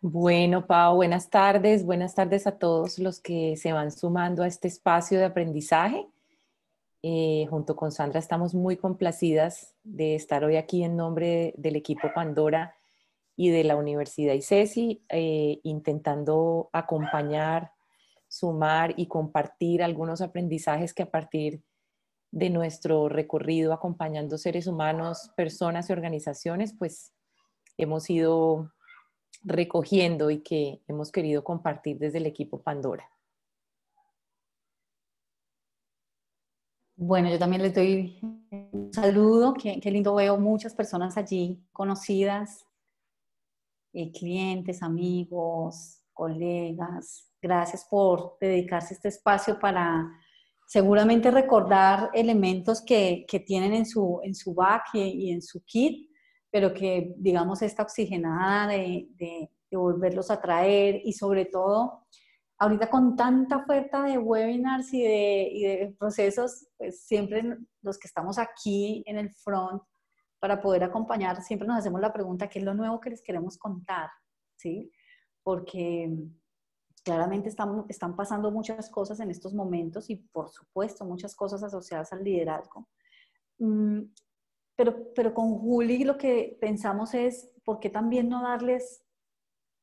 Bueno, Pau, buenas tardes. Buenas tardes a todos los que se van sumando a este espacio de aprendizaje. Eh, junto con Sandra estamos muy complacidas de estar hoy aquí en nombre del equipo Pandora y de la Universidad ICESI, eh, intentando acompañar, sumar y compartir algunos aprendizajes que a partir de nuestro recorrido acompañando seres humanos, personas y organizaciones, pues hemos ido recogiendo y que hemos querido compartir desde el equipo Pandora. Bueno, yo también les doy un saludo. Qué, lindo veo muchas personas allí conocidas, eh, clientes, amigos, colegas. Gracias por dedicarse este espacio para seguramente recordar elementos que, que tienen en su, en su back y en su kit pero que digamos esta oxigenada de, volverlos a traer y sobre todo ahorita con tanta oferta de webinars y de, y procesos, pues siempre los que estamos aquí en el front para poder acompañar, siempre nos hacemos la pregunta, ¿qué es lo nuevo que les queremos contar? ¿Sí? Porque mm, claramente están, están pasando muchas cosas en estos momentos y por supuesto muchas cosas asociadas al liderazgo. Mm, pero, con Juli lo que pensamos es, ¿por qué también no darles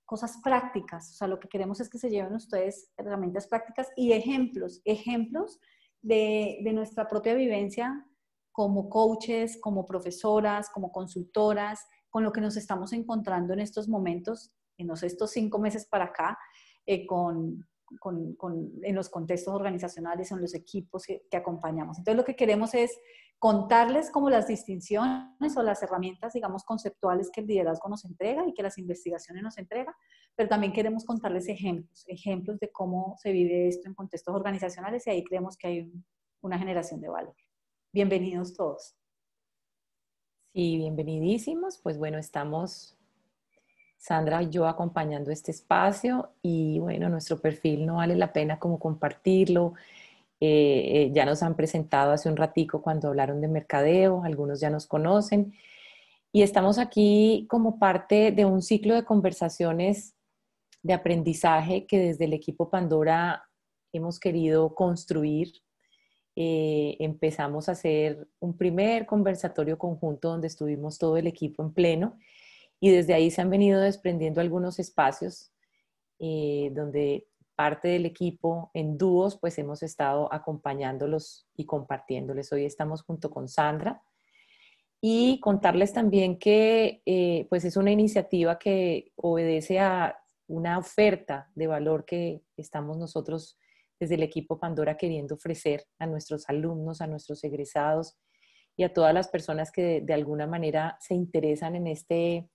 cosas prácticas? O sea, lo que queremos es que se lleven ustedes herramientas prácticas y ejemplos, ejemplos de, nuestra propia vivencia como coaches, como profesoras, como consultoras, con lo que nos estamos encontrando en estos momentos, en los, estos cinco meses para acá, eh, con, en los contextos organizacionales, en los equipos que, acompañamos. Entonces, lo que queremos es contarles como las distinciones o las herramientas, digamos, conceptuales que el liderazgo nos entrega y que las investigaciones nos entrega, pero también queremos contarles ejemplos, ejemplos de cómo se vive esto en contextos organizacionales y ahí creemos que hay una generación de valor. Bienvenidos todos. Sí, bienvenidísimos. Pues bueno, estamos Sandra yo acompañando este espacio y bueno, nuestro perfil no vale la pena como compartirlo. Eh, eh, ya nos han presentado hace un ratico cuando hablaron de mercadeo, algunos ya nos conocen y estamos aquí como parte de un ciclo de conversaciones de aprendizaje que desde el equipo Pandora hemos querido construir. Eh, empezamos a hacer un primer conversatorio conjunto donde estuvimos todo el equipo en pleno y desde ahí se han venido desprendiendo algunos espacios eh, donde parte del equipo en dúos, pues hemos estado acompañándolos y compartiéndoles. Hoy estamos junto con Sandra. Y contarles también que eh, pues es una iniciativa que obedece a una oferta de valor que estamos nosotros desde el equipo Pandora queriendo ofrecer a nuestros alumnos, a nuestros egresados y a todas las personas que de alguna manera se interesan en este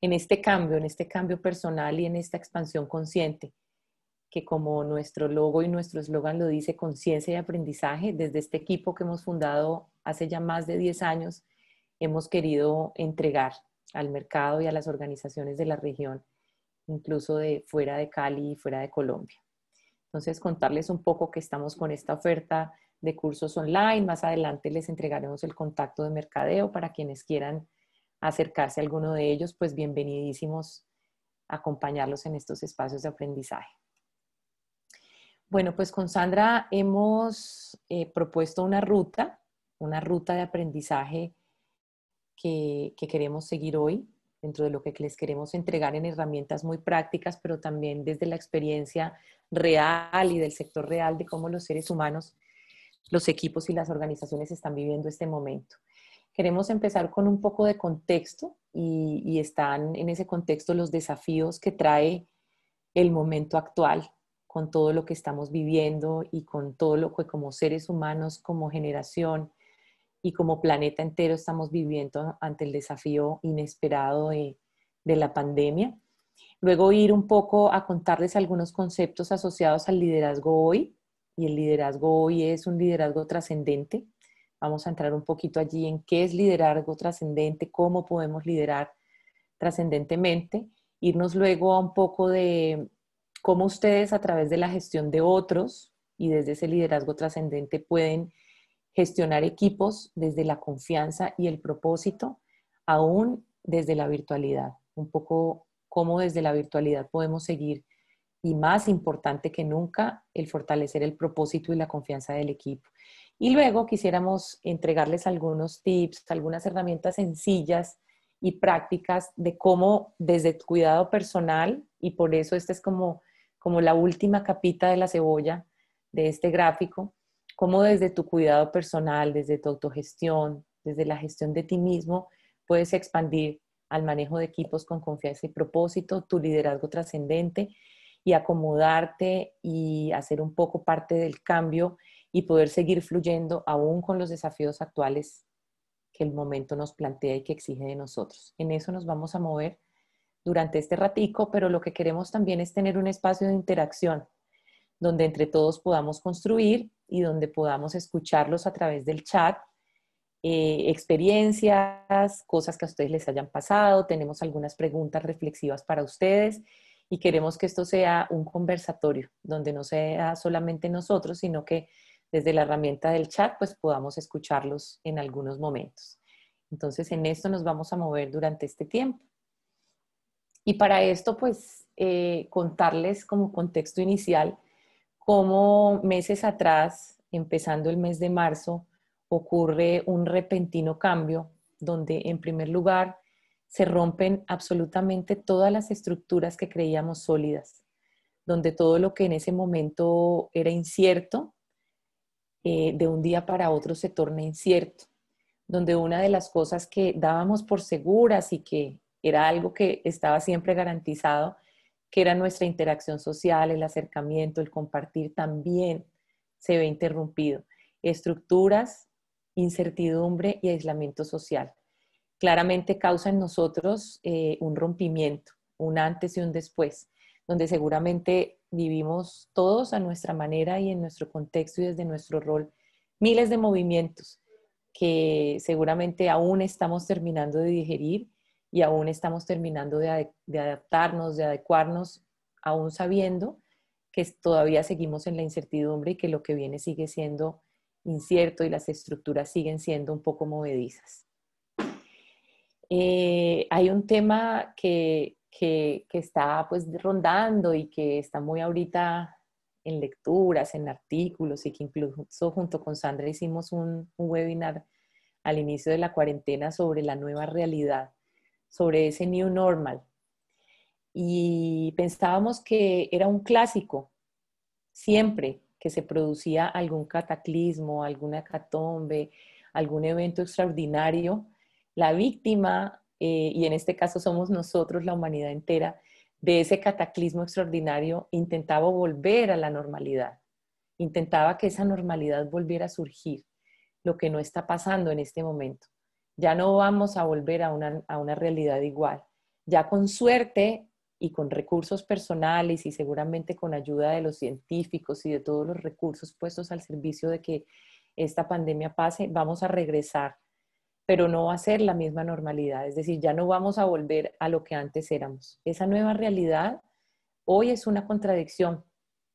en este cambio, en este cambio personal y en esta expansión consciente, que como nuestro logo y nuestro eslogan lo dice, conciencia y aprendizaje, desde este equipo que hemos fundado hace ya más de 10 años, hemos querido entregar al mercado y a las organizaciones de la región, incluso de fuera de Cali y fuera de Colombia. Entonces, contarles un poco que estamos con esta oferta de cursos online. Más adelante les entregaremos el contacto de mercadeo para quienes quieran acercarse a alguno de ellos, pues bienvenidísimos a acompañarlos en estos espacios de aprendizaje. Bueno, pues con Sandra hemos eh, propuesto una ruta, una ruta de aprendizaje que queremos seguir hoy dentro de lo que les queremos entregar en herramientas muy prácticas, pero también desde la experiencia real y del sector real de cómo los seres humanos, los equipos y las organizaciones están viviendo este momento. Queremos empezar con un poco de contexto y, están en ese contexto los desafíos que trae el momento actual con todo lo que estamos viviendo y con todo lo que como seres humanos, como generación y como planeta entero estamos viviendo ante el desafío inesperado de la pandemia. Luego ir un poco a contarles algunos conceptos asociados al liderazgo hoy, y el liderazgo hoy es un liderazgo trascendente, Vamos a entrar un poquito allí en qué es liderazgo trascendente, cómo podemos liderar trascendentemente, irnos luego a un poco de cómo ustedes a través de la gestión de otros y desde ese liderazgo trascendente pueden gestionar equipos desde la confianza y el propósito, aún desde la virtualidad. Un poco cómo desde la virtualidad podemos seguir y más importante que nunca, el fortalecer el propósito y la confianza del equipo. Y luego quisiéramos entregarles algunos tips, algunas herramientas sencillas y prácticas de cómo desde tu cuidado personal, y por eso esta es como, como la última capita de la cebolla de este gráfico, cómo desde tu cuidado personal, desde tu autogestión, desde la gestión de ti mismo, puedes expandir al manejo de equipos con confianza y propósito, tu liderazgo trascendente y acomodarte y hacer un poco parte del cambio y poder seguir fluyendo aún con los desafíos actuales que el momento nos plantea y que exige de nosotros. En eso nos vamos a mover durante este ratico, pero lo que queremos también es tener un espacio de interacción donde entre todos podamos construir y donde podamos escucharlos a través del chat, eh, experiencias, cosas que a ustedes les hayan pasado, tenemos algunas preguntas reflexivas para ustedes y queremos que esto sea un conversatorio, donde no sea solamente nosotros, sino que desde la herramienta del chat, pues podamos escucharlos en algunos momentos. Entonces, en esto nos vamos a mover durante este tiempo. Y para esto, pues, eh, contarles como contexto inicial cómo meses atrás, empezando el mes de marzo, ocurre un repentino cambio donde, en primer lugar, se rompen absolutamente todas las estructuras que creíamos sólidas, donde todo lo que en ese momento era incierto eh, de un día para otro se torna incierto, donde una de las cosas que dábamos por seguras y que era algo que estaba siempre garantizado, que era nuestra interacción social, el acercamiento, el compartir, también se ve interrumpido. Estructuras, incertidumbre y aislamiento social claramente causa en nosotros eh, un rompimiento, un antes y un después, donde seguramente vivimos todos a nuestra manera y en nuestro contexto y desde nuestro rol miles de movimientos que seguramente aún estamos terminando de digerir y aún estamos terminando de, adaptarnos, de adecuarnos, aún sabiendo que todavía seguimos en la incertidumbre y que lo que viene sigue siendo incierto y las estructuras siguen siendo un poco movedizas. Eh, hay un tema que que, está pues rondando y que está muy ahorita en lecturas, en artículos y que incluso junto con Sandra hicimos un, un, webinar al inicio de la cuarentena sobre la nueva realidad, sobre ese new normal. Y pensábamos que era un clásico, siempre que se producía algún cataclismo, alguna catombe, algún evento extraordinario, la víctima eh, y en este caso somos nosotros, la humanidad entera, de ese cataclismo extraordinario, intentaba volver a la normalidad, intentaba que esa normalidad volviera a surgir, lo que no está pasando en este momento. Ya no vamos a volver a una realidad igual. Ya con suerte y con recursos personales y seguramente con ayuda de los científicos y de todos los recursos puestos al servicio de que esta pandemia pase, vamos a regresar pero no va a ser la misma normalidad, es decir, ya no vamos a volver a lo que antes éramos. Esa nueva realidad hoy es una contradicción,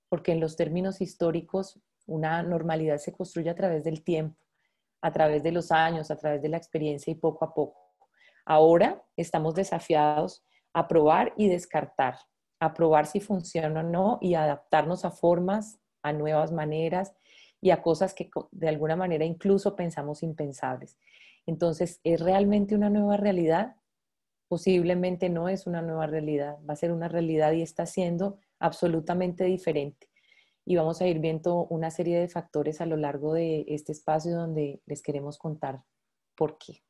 porque en los términos históricos una normalidad se construye a través del tiempo, a través de los años, a través de la experiencia y poco a poco. Ahora estamos desafiados a probar y descartar, a probar si funciona o no y adaptarnos a formas, a nuevas maneras y a cosas que de alguna manera incluso pensamos impensables. Entonces, ¿es realmente una nueva realidad? Posiblemente no es una nueva realidad, va a ser una realidad y está siendo absolutamente diferente. Y vamos a ir viendo una serie de factores a lo largo de este espacio donde les queremos contar por qué.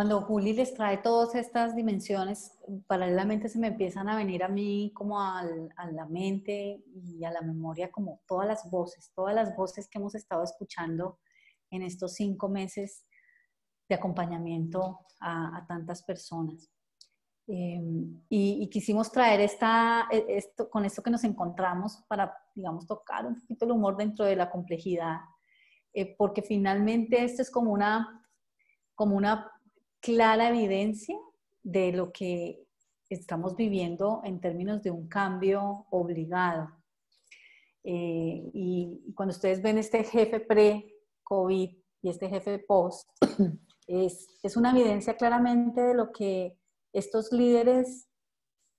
Cuando Juli les trae todas estas dimensiones, paralelamente se me empiezan a venir a mí como a la mente y a la memoria como todas las voces, todas las voces que hemos estado escuchando en estos cinco meses de acompañamiento a, tantas personas. Em, y, quisimos traer esta, e, esto, con esto que nos encontramos para, digamos, tocar un poquito el humor dentro de la complejidad, eh, porque finalmente esto es como una, como una clara evidencia de lo que estamos viviendo en términos de un cambio obligado. Eh, y cuando ustedes ven este jefe pre-COVID y este jefe post, es, es una evidencia claramente de lo que estos líderes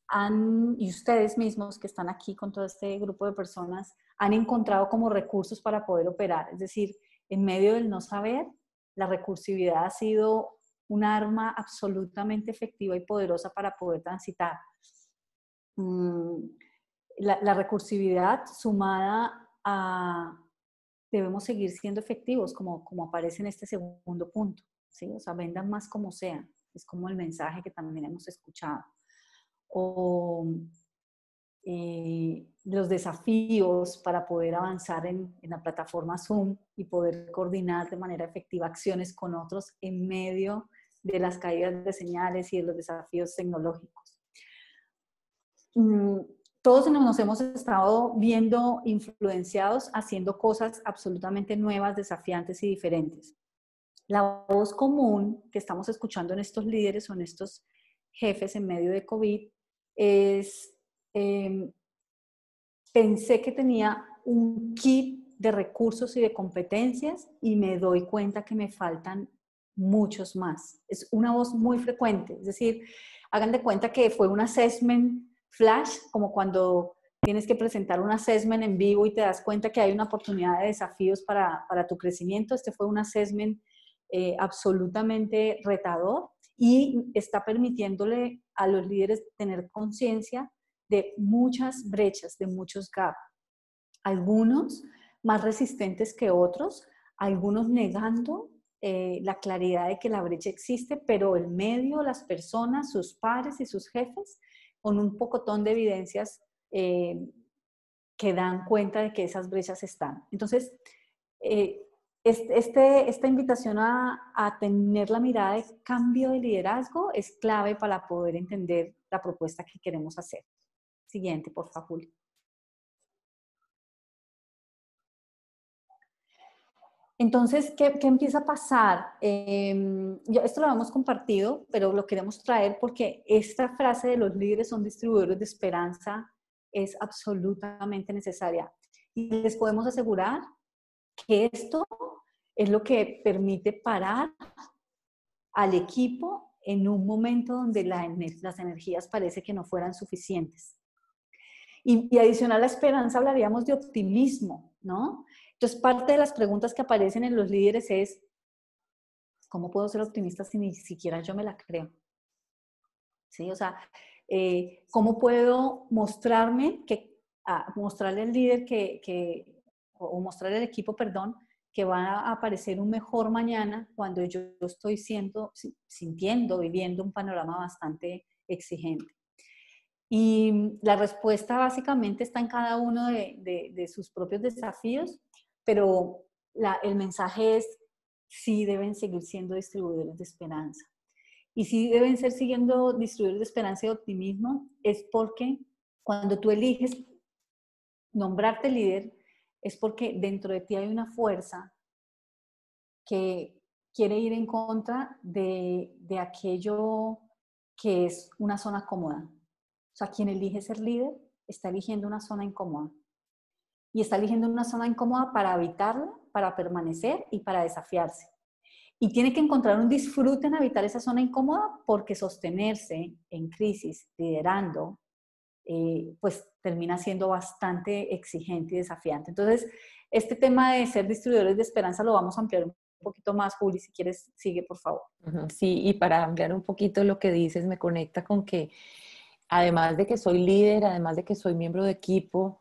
han, y ustedes mismos que están aquí con todo este grupo de personas, han encontrado como recursos para poder operar. Es decir, en medio del no saber, la recursividad ha sido un arma absolutamente efectiva y poderosa para poder transitar. Mm, la, recursividad sumada a debemos seguir siendo efectivos, como, como aparece en este segundo punto, ¿sí? O sea, vendan más como sea, es como el mensaje que también hemos escuchado. O eh, los desafíos para poder avanzar en, en, la plataforma Zoom y poder coordinar de manera efectiva acciones con otros en medio de las caídas de señales y de los desafíos tecnológicos. Mm, todos nos hemos estado viendo influenciados haciendo cosas absolutamente nuevas, desafiantes y diferentes. La voz común que estamos escuchando en estos líderes o en estos jefes en medio de COVID es, em, pensé que tenía un kit de recursos y de competencias y me doy cuenta que me faltan muchos más. Es una voz muy frecuente, es decir, hagan de cuenta que fue un assessment flash, como cuando tienes que presentar un assessment en vivo y te das cuenta que hay una oportunidad de desafíos para, tu crecimiento. Este fue un assessment eh, absolutamente retador y está permitiéndole a los líderes tener conciencia de muchas brechas, de muchos gaps. Algunos más resistentes que otros, algunos negando eh, la claridad de que la brecha existe, pero el medio, las personas, sus pares y sus jefes, con un pocotón de evidencias eh, que dan cuenta de que esas brechas están. Entonces, eh, este, esta invitación a, a, tener la mirada de cambio de liderazgo es clave para poder entender la propuesta que queremos hacer. Siguiente, por favor, Entonces, ¿qué, empieza a pasar? Eh, esto lo hemos compartido, pero lo queremos traer porque esta frase de los líderes son distribuidores de esperanza es absolutamente necesaria. Y les podemos asegurar que esto es lo que permite parar al equipo en un momento donde las energías parece que no fueran suficientes. Y, y adicional a la esperanza hablaríamos de optimismo, ¿no? Entonces, parte de las preguntas que aparecen en los líderes es, ¿cómo puedo ser optimista si ni siquiera yo me la creo? ¿Sí? O sea, eh, ¿cómo puedo mostrarme, que, ah, mostrarle al líder que, o mostrarle al equipo, perdón, que va a aparecer un mejor mañana cuando yo estoy siendo, sintiendo, viviendo un panorama bastante exigente. Y la respuesta básicamente está en cada uno de sus propios desafíos pero el mensaje es, sí deben seguir siendo distribuidores de esperanza. Y si deben ser siguiendo distribuidores de esperanza y optimismo, es porque cuando tú eliges nombrarte líder, es porque dentro de ti hay una fuerza que quiere ir en contra de, de aquello que es una zona cómoda. O sea, quien elige ser líder está eligiendo una zona incómoda y está eligiendo una zona incómoda para habitarla, para permanecer y para desafiarse. Y tiene que encontrar un disfrute en habitar esa zona incómoda porque sostenerse en crisis, liderando, eh, pues termina siendo bastante exigente y desafiante. Entonces, este tema de ser distribuidores de esperanza lo vamos a ampliar un poquito más, Juli, si quieres, sigue, por favor. Sí, y para ampliar un poquito lo que dices, me conecta con que además de que soy líder, además de que soy miembro de equipo,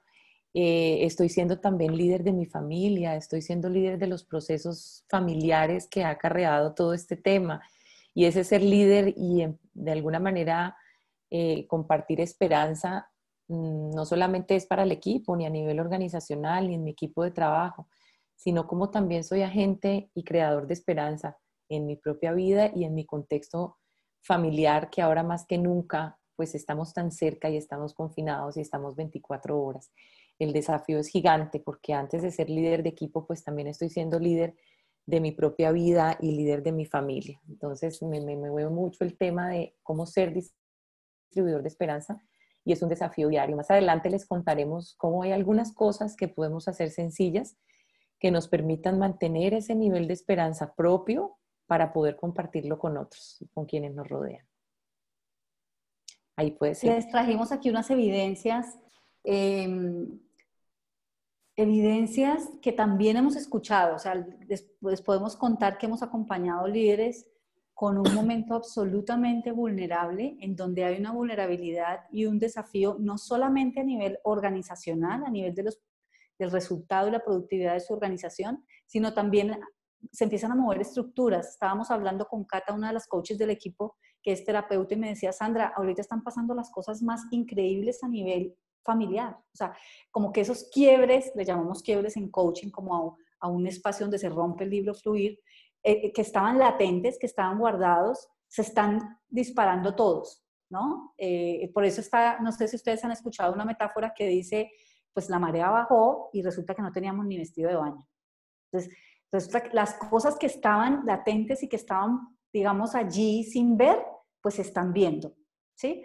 eh, estoy siendo también líder de mi familia, estoy siendo líder de los procesos familiares que ha acarreado todo este tema. Y ese ser líder y de alguna manera eh, compartir esperanza mm, no solamente es para el equipo, ni a nivel organizacional, ni en mi equipo de trabajo, sino como también soy agente y creador de esperanza en mi propia vida y en mi contexto familiar, que ahora más que nunca, pues estamos tan cerca y estamos confinados y estamos 24 horas el desafío es gigante porque antes de ser líder de equipo, pues también estoy siendo líder de mi propia vida y líder de mi familia. Entonces me, me, mucho el tema de cómo ser distribuidor de esperanza y es un desafío diario. Más adelante les contaremos cómo hay algunas cosas que podemos hacer sencillas que nos permitan mantener ese nivel de esperanza propio para poder compartirlo con otros con quienes nos rodean. Ahí puede ser. Les trajimos aquí unas evidencias em, evidencias que también hemos escuchado, o sea, les, podemos contar que hemos acompañado líderes con un momento absolutamente vulnerable, en donde hay una vulnerabilidad y un desafío, no solamente a nivel organizacional, a nivel de los, del resultado y la productividad de su organización, sino también se empiezan a mover estructuras. Estábamos hablando con Cata, una de las coaches del equipo, que es terapeuta, y me decía, Sandra, ahorita están pasando las cosas más increíbles a nivel familiar. O sea, como que esos quiebres, le llamamos quiebres en coaching, como a, a un espacio donde se rompe el libro fluir, eh, eh, que estaban latentes, que estaban guardados, se están disparando todos, ¿no? Eh, por eso está, no sé si ustedes han escuchado una metáfora que dice, pues la marea bajó y resulta que no teníamos ni vestido de baño. Entonces, entonces las cosas que estaban latentes y que estaban, digamos, allí sin ver, pues se están viendo, ¿sí?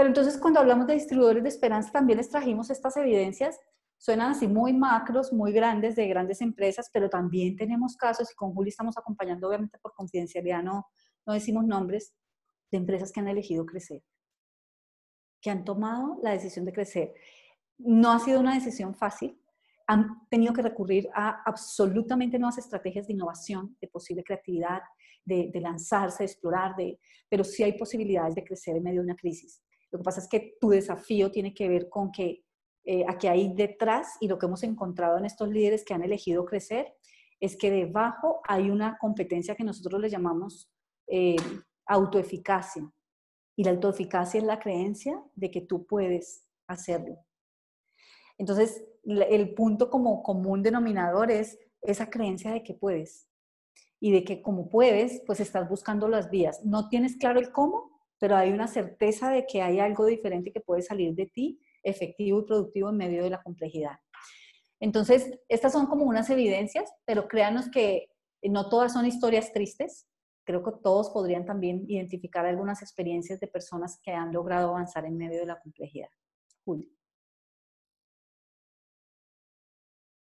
Pero entonces cuando hablamos de distribuidores de esperanza también les trajimos estas evidencias. Suenan así muy macros, muy grandes, de grandes empresas, pero también tenemos casos, y con Juli estamos acompañando, obviamente por confidencialidad no, no decimos nombres, de empresas que han elegido crecer, que han tomado la decisión de crecer. No ha sido una decisión fácil, han tenido que recurrir a absolutamente nuevas estrategias de innovación, de posible creatividad, de, lanzarse, de explorar, de, pero sí hay posibilidades de crecer en medio de una crisis. Lo que pasa es que tu desafío tiene que ver con que eh, aquí hay detrás y lo que hemos encontrado en estos líderes que han elegido crecer es que debajo hay una competencia que nosotros le llamamos eh, autoeficacia. Y la autoeficacia es la creencia de que tú puedes hacerlo. Entonces, el punto como común denominador es esa creencia de que puedes y de que como puedes, pues estás buscando las vías. No tienes claro el cómo, pero hay una certeza de que hay algo diferente que puede salir de ti, efectivo y productivo en medio de la complejidad. Entonces, estas son como unas evidencias, pero créanos que no todas son historias tristes. Creo que todos podrían también identificar algunas experiencias de personas que han logrado avanzar en medio de la complejidad. Julio.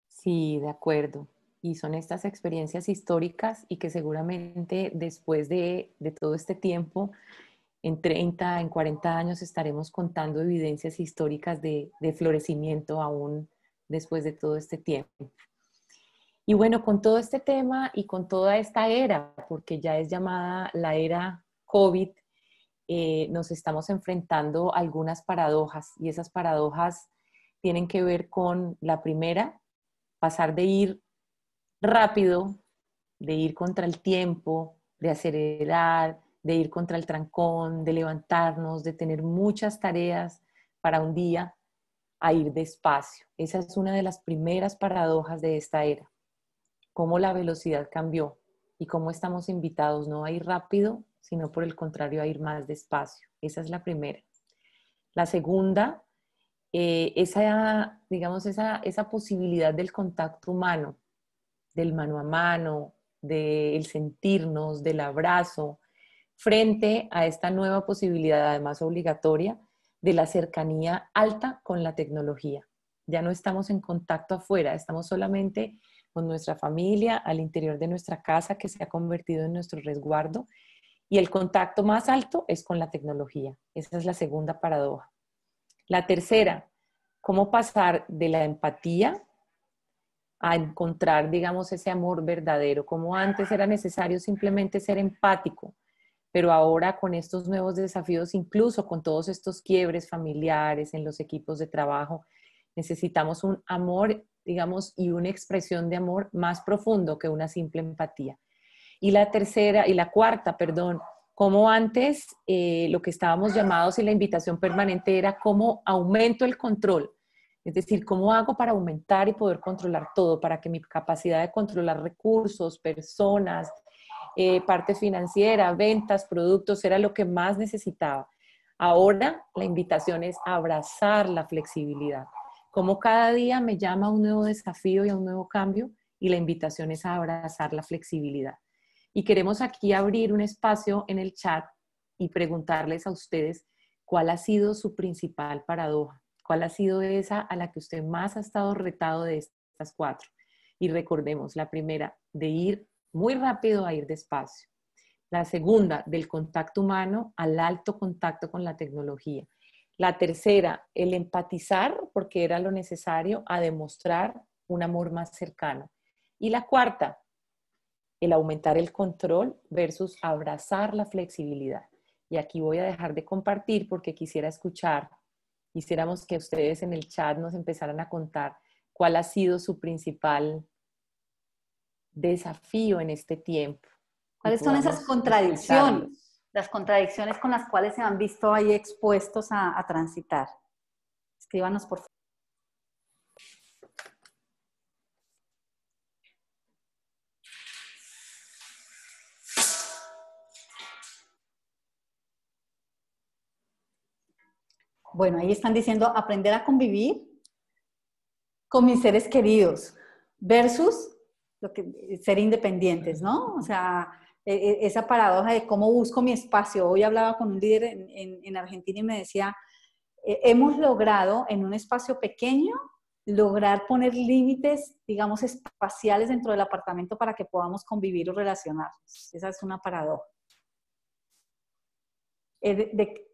Sí, de acuerdo. Y son estas experiencias históricas y que seguramente después de, de todo este tiempo en 30, en 40 años estaremos contando evidencias históricas de, florecimiento aún después de todo este tiempo. Y bueno, con todo este tema y con toda esta era, porque ya es llamada la era COVID, eh, nos estamos enfrentando algunas paradojas y esas paradojas tienen que ver con la primera, pasar de ir rápido, de ir contra el tiempo, de acelerar, de ir contra el trancón, de levantarnos, de tener muchas tareas para un día, a ir despacio. Esa es una de las primeras paradojas de esta era, cómo la velocidad cambió y cómo estamos invitados no a ir rápido, sino por el contrario a ir más despacio. Esa es la primera. La segunda, eh, esa, digamos, esa, esa posibilidad del contacto humano, del mano a mano, del sentirnos, del abrazo, frente a esta nueva posibilidad, además obligatoria, de la cercanía alta con la tecnología. Ya no estamos en contacto afuera, estamos solamente con nuestra familia, al interior de nuestra casa, que se ha convertido en nuestro resguardo. Y el contacto más alto es con la tecnología. Esa es la segunda paradoja. La tercera, cómo pasar de la empatía a encontrar, digamos, ese amor verdadero, como antes era necesario simplemente ser empático pero ahora con estos nuevos desafíos, incluso con todos estos quiebres familiares en los equipos de trabajo, necesitamos un amor, digamos, y una expresión de amor más profundo que una simple empatía. Y la tercera, y la cuarta, perdón, como antes eh, lo que estábamos llamados y la invitación permanente era cómo aumento el control, es decir, cómo hago para aumentar y poder controlar todo, para que mi capacidad de controlar recursos, personas, eh, parte financiera, ventas, productos, era lo que más necesitaba. Ahora la invitación es abrazar la flexibilidad. Como cada día me llama a un nuevo desafío y a un nuevo cambio, y la invitación es abrazar la flexibilidad. Y queremos aquí abrir un espacio en el chat y preguntarles a ustedes cuál ha sido su principal paradoja, cuál ha sido esa a la que usted más ha estado retado de estas cuatro. Y recordemos, la primera, de ir muy rápido a ir despacio. La segunda, del contacto humano al alto contacto con la tecnología. La tercera, el empatizar, porque era lo necesario, a demostrar un amor más cercano. Y la cuarta, el aumentar el control versus abrazar la flexibilidad. Y aquí voy a dejar de compartir porque quisiera escuchar, quisiéramos que ustedes en el chat nos empezaran a contar cuál ha sido su principal desafío en este tiempo. ¿Cuáles son esas contradicciones? Las contradicciones con las cuales se han visto ahí expuestos a, transitar. Escríbanos, por favor. Bueno, ahí están diciendo aprender a convivir con mis seres queridos versus lo que, eh, ser independientes, ¿no? O sea, e, e, esa paradoja de cómo busco mi espacio. Hoy hablaba con un líder en, Argentina y me decía, eh, hemos logrado en un espacio pequeño lograr poner límites, digamos, espaciales dentro del apartamento para que podamos convivir o relacionarnos. Esa es una paradoja. Eh,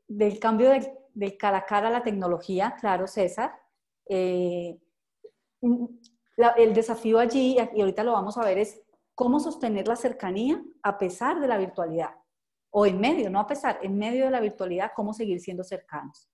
del cambio del, cara a cara a la tecnología, claro, César. Eh, el desafío allí, y ahorita lo vamos a ver, es cómo sostener la cercanía a pesar de la virtualidad, o en medio, no a pesar, en medio de la virtualidad, cómo seguir siendo cercanos.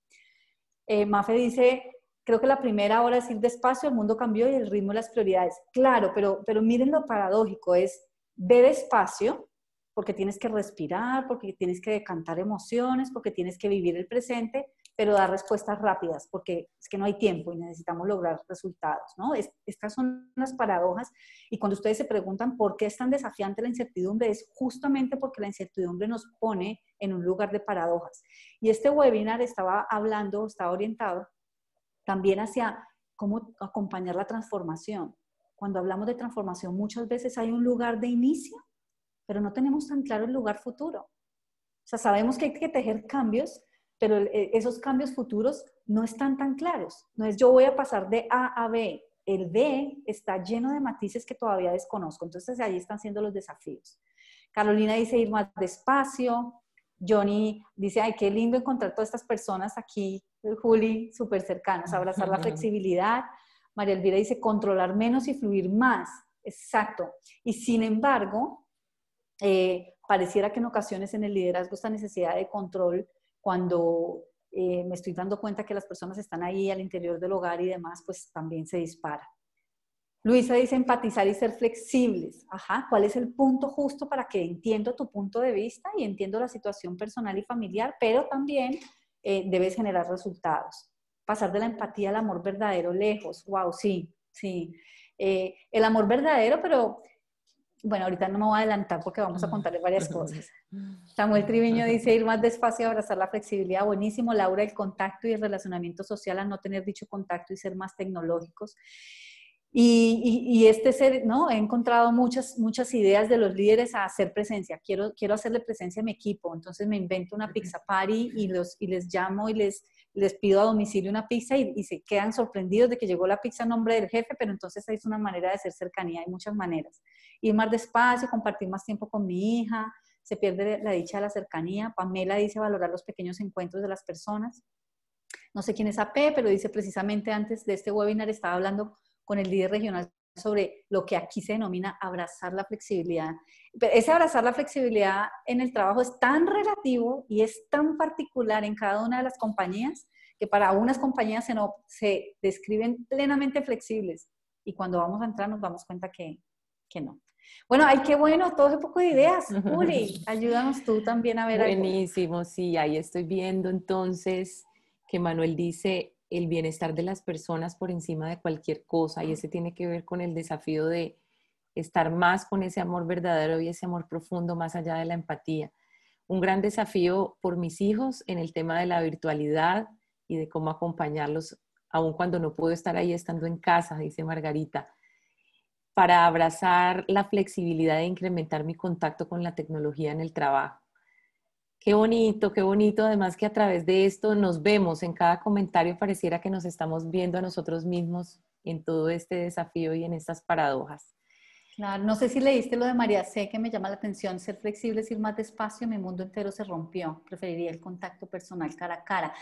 Eh, Mafe dice, creo que la primera hora es ir despacio, el mundo cambió y el ritmo de las prioridades. Claro, pero, pero miren lo paradójico, es ve despacio, porque tienes que respirar, porque tienes que decantar emociones, porque tienes que vivir el presente, pero dar respuestas rápidas, porque es que no hay tiempo y necesitamos lograr resultados, ¿no? estas son las paradojas y cuando ustedes se preguntan por qué es tan desafiante la incertidumbre, es justamente porque la incertidumbre nos pone en un lugar de paradojas. Y este webinar estaba hablando, estaba orientado también hacia cómo acompañar la transformación. Cuando hablamos de transformación, muchas veces hay un lugar de inicio, pero no tenemos tan claro el lugar futuro. O sea, sabemos que hay que tejer cambios, pero eh, esos cambios futuros no están tan claros. No es yo voy a pasar de A a B. El B está lleno de matices que todavía desconozco. Entonces ahí están siendo los desafíos. Carolina dice ir más despacio. Johnny dice, ay, qué lindo encontrar todas estas personas aquí, Juli, súper cercanos. abrazar la flexibilidad. María Elvira dice, controlar menos y fluir más. Exacto. Y sin embargo, eh, pareciera que en ocasiones en el liderazgo esta necesidad de control cuando eh, me estoy dando cuenta que las personas están ahí al interior del hogar y demás, pues también se dispara. Luisa dice empatizar y ser flexibles. Ajá, ¿cuál es el punto justo para que entiendo tu punto de vista y entiendo la situación personal y familiar, pero también eh, debes generar resultados? Pasar de la empatía al amor verdadero lejos. Wow, sí, sí. Eh, el amor verdadero, pero bueno, ahorita no me voy a adelantar porque vamos a contarles varias cosas. Samuel Triviño dice ir más despacio, abrazar la flexibilidad, buenísimo. Laura, el contacto y el relacionamiento social a no tener dicho contacto y ser más tecnológicos. Y, este ser, ¿no? He encontrado muchas, muchas ideas de los líderes a hacer presencia. Quiero, quiero hacerle presencia a mi equipo. Entonces me invento una pizza party y, los, y les llamo y les, les pido a domicilio una pizza y, y se quedan sorprendidos de que llegó la pizza a nombre del jefe, pero entonces es una manera de hacer cercanía. Hay muchas maneras. Ir más despacio, compartir más tiempo con mi hija, se pierde la dicha de la cercanía. Pamela dice valorar los pequeños encuentros de las personas. No sé quién es AP, pero dice precisamente antes de este webinar estaba hablando con el líder regional sobre lo que aquí se denomina abrazar la flexibilidad. ese abrazar la flexibilidad en el trabajo es tan relativo y es tan particular en cada una de las compañías que para unas compañías se, no, se describen plenamente flexibles y cuando vamos a entrar nos damos cuenta que, que no. Bueno, ay, qué bueno, todo un poco de ideas. Uri, ayúdanos tú también a ver. Buenísimo, sí, ahí estoy viendo entonces que Manuel dice el bienestar de las personas por encima de cualquier cosa y ese tiene que ver con el desafío de estar más con ese amor verdadero y ese amor profundo más allá de la empatía. Un gran desafío por mis hijos en el tema de la virtualidad y de cómo acompañarlos aun cuando no puedo estar ahí estando en casa, dice Margarita, para abrazar la flexibilidad de incrementar mi contacto con la tecnología en el trabajo. Qué bonito, qué bonito. Además que a través de esto nos vemos en cada comentario, pareciera que nos estamos viendo a nosotros mismos en todo este desafío y en estas paradojas. Claro, no sé si leíste lo de María C, que me llama la atención, ser flexible, ir más despacio, mi mundo entero se rompió, preferiría el contacto personal cara a cara.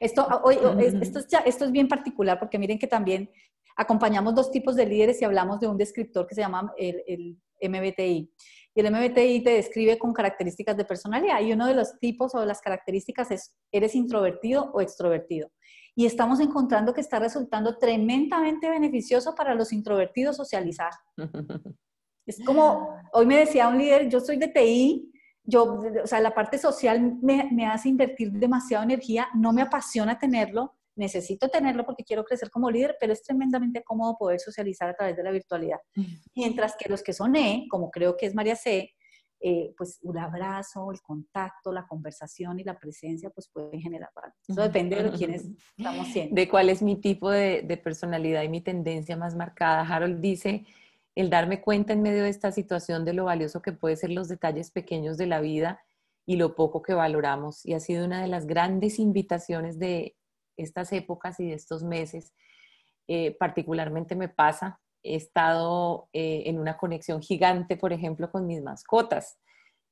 Esto, ah, oh, esto, es, esto es bien particular porque miren que también acompañamos dos tipos de líderes y hablamos de un descriptor que se llama el, el MBTI. Y el MBTI te describe con características de personalidad. Y uno de los tipos o las características es, ¿eres introvertido o extrovertido? Y estamos encontrando que está resultando tremendamente beneficioso para los introvertidos socializar. es como, hoy me decía un líder, yo soy de TI, yo, o sea, la parte social me, me hace invertir demasiada energía, no me apasiona tenerlo, necesito tenerlo porque quiero crecer como líder, pero es tremendamente cómodo poder socializar a través de la virtualidad. Mientras que los que son E, como creo que es María C., eh, pues un abrazo, el contacto, la conversación y la presencia, pues pueden generar Eso depende de quiénes estamos siendo. De cuál es mi tipo de, de personalidad y mi tendencia más marcada. Harold dice, el darme cuenta en medio de esta situación de lo valioso que puede ser los detalles pequeños de la vida y lo poco que valoramos. Y ha sido una de las grandes invitaciones de estas épocas y de estos meses, eh, particularmente me pasa, he estado eh, en una conexión gigante, por ejemplo, con mis mascotas,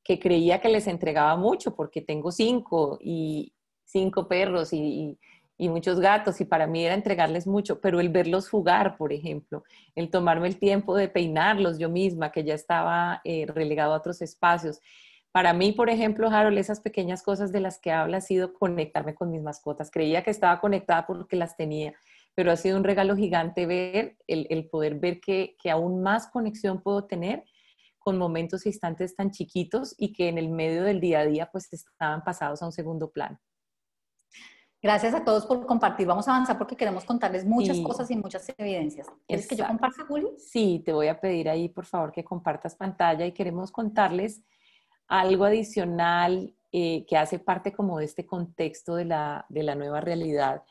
que creía que les entregaba mucho porque tengo cinco y cinco perros y, muchos gatos y para mí era entregarles mucho, pero el verlos jugar, por ejemplo, el tomarme el tiempo de peinarlos yo misma, que ya estaba eh, relegado a otros espacios para mí, por ejemplo, Harold, esas pequeñas cosas de las que habla ha sido conectarme con mis mascotas. Creía que estaba conectada porque las tenía, pero ha sido un regalo gigante ver el, poder ver que, aún más conexión puedo tener con momentos e instantes tan chiquitos y que en el medio del día a día pues estaban pasados a un segundo plano. Gracias a todos por compartir. Vamos a avanzar porque queremos contarles muchas cosas y muchas evidencias. ¿Quieres que yo comparta, Juli? Sí, te voy a pedir ahí, por favor, que compartas pantalla y queremos contarles algo adicional eh, que hace parte como de este contexto de la, de la nueva realidad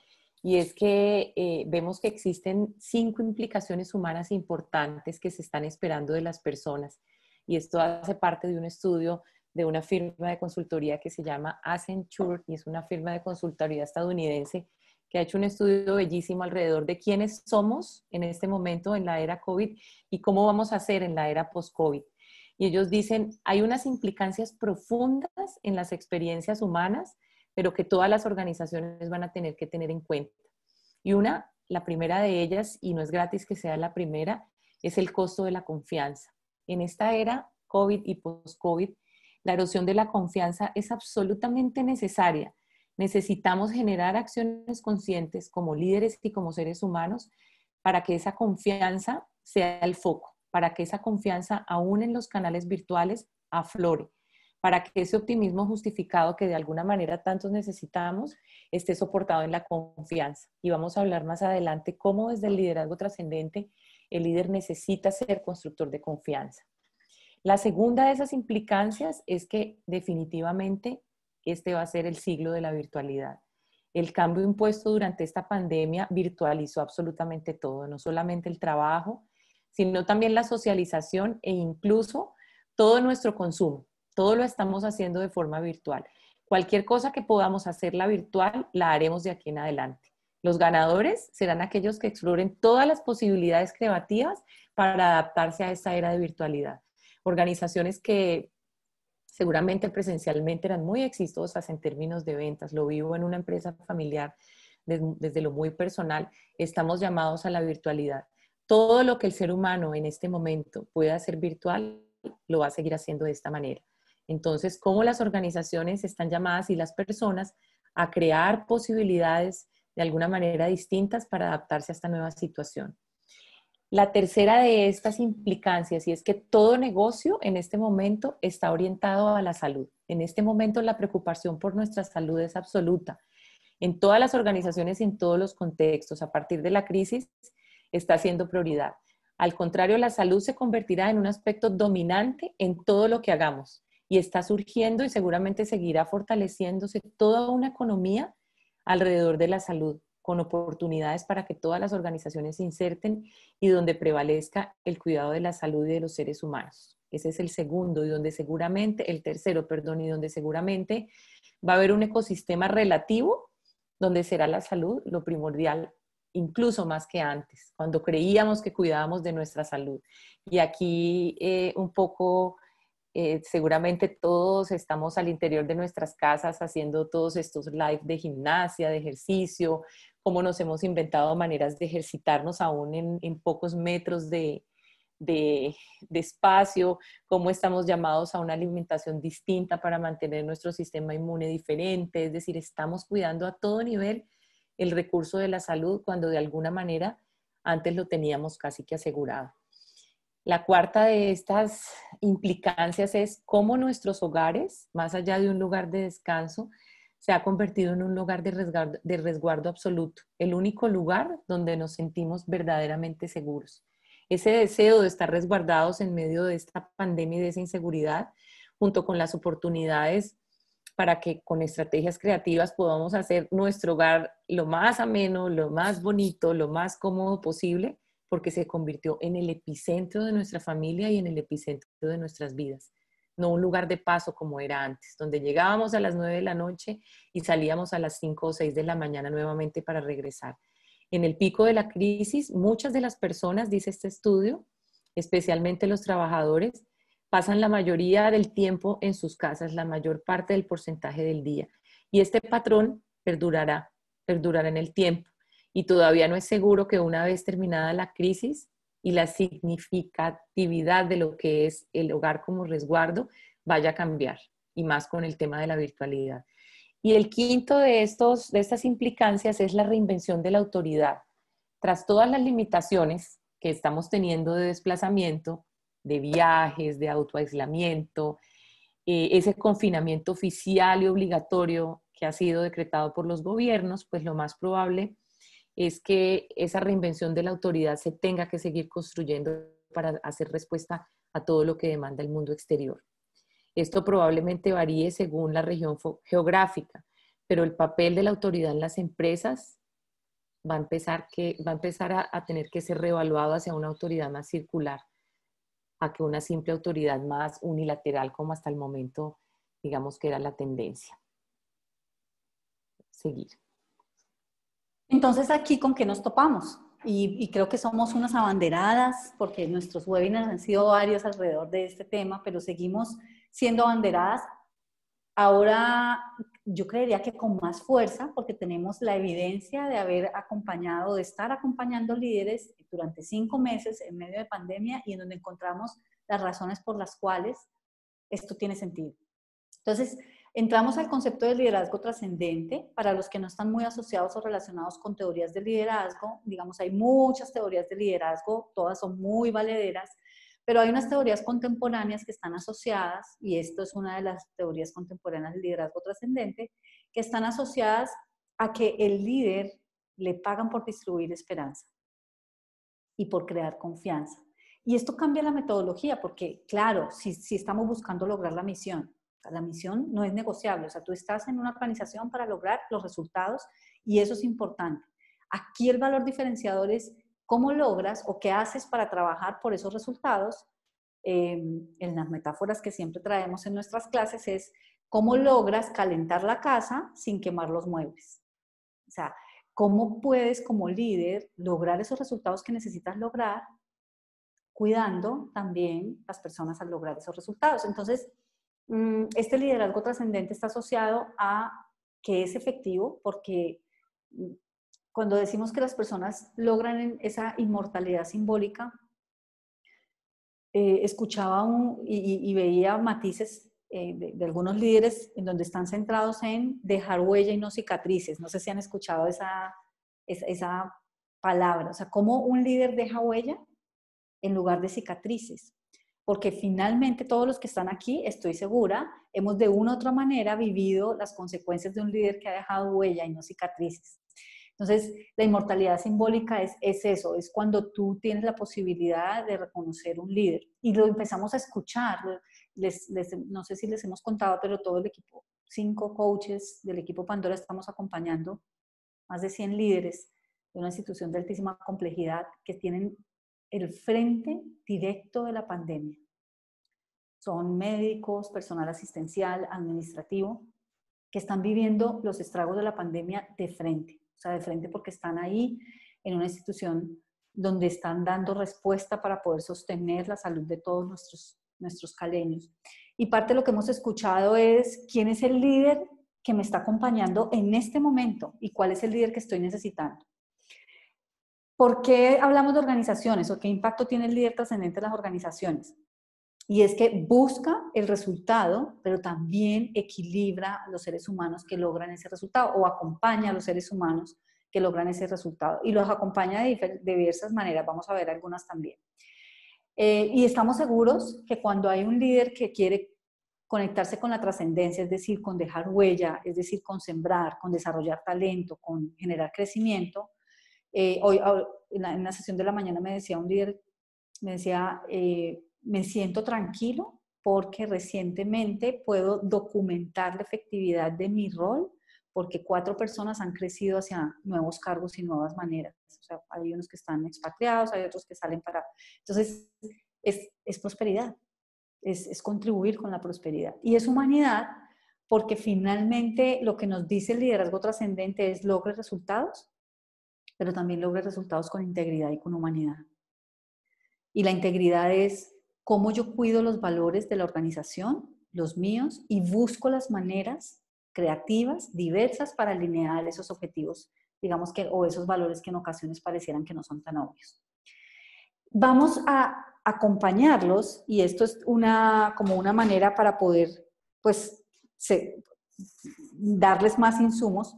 y es que eh, vemos que existen cinco implicaciones humanas importantes que se están esperando de las personas y esto hace parte de un estudio de una firma de consultoría que se llama Accenture y es una firma de consultoría estadounidense que ha hecho un estudio bellísimo alrededor de quiénes somos en este momento en la era COVID y cómo vamos a hacer en la era post-COVID y ellos dicen, hay unas implicancias profundas en las experiencias humanas, pero que todas las organizaciones van a tener que tener en cuenta. Y una, la primera de ellas, y no es gratis que sea la primera, es el costo de la confianza. En esta era COVID y post-COVID, la erosión de la confianza es absolutamente necesaria. Necesitamos generar acciones conscientes como líderes y como seres humanos para que esa confianza sea el foco para que esa confianza, aún en los canales virtuales, aflore, para que ese optimismo justificado que de alguna manera tantos necesitamos esté soportado en la confianza. Y vamos a hablar más adelante cómo desde el liderazgo trascendente el líder necesita ser constructor de confianza. La segunda de esas implicancias es que definitivamente este va a ser el siglo de la virtualidad. El cambio impuesto durante esta pandemia virtualizó absolutamente todo, no solamente el trabajo, sino también la socialización e incluso todo nuestro consumo. Todo lo estamos haciendo de forma virtual. Cualquier cosa que podamos hacerla virtual, la haremos de aquí en adelante. Los ganadores serán aquellos que exploren todas las posibilidades creativas para adaptarse a esta era de virtualidad. Organizaciones que seguramente presencialmente eran muy exitosas en términos de ventas, lo vivo en una empresa familiar desde, desde lo muy personal, estamos llamados a la virtualidad todo lo que el ser humano en este momento pueda hacer virtual, lo va a seguir haciendo de esta manera. Entonces, cómo las organizaciones están llamadas y las personas a crear posibilidades de alguna manera distintas para adaptarse a esta nueva situación. La tercera de estas implicancias, y es que todo negocio en este momento está orientado a la salud. En este momento la preocupación por nuestra salud es absoluta. En todas las organizaciones y en todos los contextos, a partir de la crisis, está siendo prioridad. Al contrario, la salud se convertirá en un aspecto dominante en todo lo que hagamos y está surgiendo y seguramente seguirá fortaleciéndose toda una economía alrededor de la salud, con oportunidades para que todas las organizaciones se inserten y donde prevalezca el cuidado de la salud y de los seres humanos. Ese es el segundo y donde seguramente, el tercero, perdón, y donde seguramente va a haber un ecosistema relativo donde será la salud lo primordial incluso más que antes, cuando creíamos que cuidábamos de nuestra salud. Y aquí eh, un poco, eh, seguramente todos estamos al interior de nuestras casas haciendo todos estos live de gimnasia, de ejercicio, cómo nos hemos inventado maneras de ejercitarnos aún en, pocos metros de, espacio, cómo estamos llamados a una alimentación distinta para mantener nuestro sistema inmune diferente, es decir, estamos cuidando a todo nivel el recurso de la salud cuando de alguna manera antes lo teníamos casi que asegurado. La cuarta de estas implicancias es cómo nuestros hogares, más allá de un lugar de descanso, se ha convertido en un lugar de resguardo, absoluto, el único lugar donde nos sentimos verdaderamente seguros. Ese deseo de estar resguardados en medio de esta pandemia y de esa inseguridad, junto con las oportunidades para que con estrategias creativas podamos hacer nuestro hogar lo más ameno, lo más bonito, lo más cómodo posible, porque se convirtió en el epicentro de nuestra familia y en el epicentro de nuestras vidas, no un lugar de paso como era antes, donde llegábamos a las 9 de la noche y salíamos a las 5 o 6 de la mañana nuevamente para regresar. En el pico de la crisis, muchas de las personas, dice este estudio, especialmente los trabajadores, pasan la mayoría del tiempo en sus casas, la mayor parte del porcentaje del día. Y este patrón perdurará, perdurará en el tiempo. Y todavía no es seguro que una vez terminada la crisis y la significatividad de lo que es el hogar como resguardo vaya a cambiar, y más con el tema de la virtualidad. Y el quinto de, estos, de estas implicancias es la reinvención de la autoridad. Tras todas las limitaciones que estamos teniendo de desplazamiento, de viajes, de autoaislamiento, eh, ese confinamiento oficial y obligatorio que ha sido decretado por los gobiernos, pues lo más probable es que esa reinvención de la autoridad se tenga que seguir construyendo para hacer respuesta a todo lo que demanda el mundo exterior. Esto probablemente varíe según la región geográfica, pero el papel de la autoridad en las empresas va a empezar, que, va a, empezar a tener que ser reevaluado hacia una autoridad más circular a que una simple autoridad más unilateral como hasta el momento, digamos que era la tendencia. Seguir. Entonces aquí con qué nos topamos? Y, creo que somos unas abanderadas, porque nuestros webinars han sido varios alrededor de este tema, pero seguimos siendo abanderadas Ahora yo creería que con más fuerza, porque tenemos la evidencia de haber acompañado, de estar acompañando líderes durante cinco meses en medio de pandemia y en donde encontramos las razones por las cuales esto tiene sentido. Entonces, entramos al concepto de liderazgo trascendente. Para los que no están muy asociados o relacionados con teorías de liderazgo, digamos, hay muchas teorías de liderazgo, todas son muy valederas, pero hay unas teorías contemporáneas que están asociadas, y esto es una de las teorías contemporáneas del liderazgo trascendente, que están asociadas a que el líder le pagan por distribuir esperanza y por crear confianza. Y esto cambia la metodología porque, claro, si, si estamos buscando lograr la misión, la misión no es negociable, o sea, tú estás en una organización para lograr los resultados y eso es importante. Aquí el valor diferenciador es ¿Cómo logras o qué haces para trabajar por esos resultados? Em, en las metáforas que siempre traemos en nuestras clases es cómo logras calentar la casa sin quemar los muebles. O sea, cómo puedes como líder lograr esos resultados que necesitas lograr cuidando también las personas al lograr esos resultados. Entonces, mm, este liderazgo trascendente está asociado a que es efectivo porque mm, cuando decimos que las personas logran esa inmortalidad simbólica, eh, escuchaba y, veía matices eh, de, algunos líderes en donde están centrados en dejar huella y no cicatrices. No sé si han escuchado esa, esa, esa palabra. O sea, cómo un líder deja huella en lugar de cicatrices. Porque finalmente todos los que están aquí, estoy segura, hemos de una u otra manera vivido las consecuencias de un líder que ha dejado huella y no cicatrices. Entonces, la inmortalidad simbólica es, eso, es cuando tú tienes la posibilidad de reconocer un líder y lo empezamos a escuchar. no sé si les hemos contado, pero todo el equipo, cinco coaches del equipo Pandora, estamos acompañando más de 100 líderes de una institución de altísima complejidad que tienen el frente directo de la pandemia. Son médicos, personal asistencial, administrativo, que están viviendo los estragos de la pandemia de frente sea, de frente porque están ahí en una institución donde están dando respuesta para poder sostener la salud de todos nuestros, nuestros caleños. Y parte de lo que hemos escuchado es quién es el líder que me está acompañando en este momento y cuál es el líder que estoy necesitando. ¿Por qué hablamos de organizaciones o qué impacto tiene el líder trascendente en las organizaciones? Y es que busca el resultado, pero también equilibra los seres humanos que logran ese resultado o acompaña a los seres humanos que logran ese resultado. Y los acompaña de diversas maneras, vamos a ver algunas también. Eh, y estamos seguros que cuando hay un líder que quiere conectarse con la trascendencia, es decir, con dejar huella, es decir, con sembrar, con desarrollar talento, con generar crecimiento, eh, hoy en la, sesión de la mañana me decía un líder, me decía, eh, me siento tranquilo porque recientemente puedo documentar la efectividad de mi rol, porque cuatro personas han crecido hacia nuevos cargos y nuevas maneras. hay unos que están expatriados, hay otros que salen para... Entonces, es, prosperidad, es, es contribuir con la prosperidad. Y es humanidad porque finalmente lo que nos dice el liderazgo trascendente es logre resultados, pero también logre resultados con integridad y con humanidad. Y la integridad es cómo yo cuido los valores de la organización, los míos, y busco las maneras creativas, diversas para alinear esos objetivos, digamos que, o esos valores que en ocasiones parecieran que no son tan obvios. Vamos a acompañarlos y esto es una, como una manera para poder, pues, darles más insumos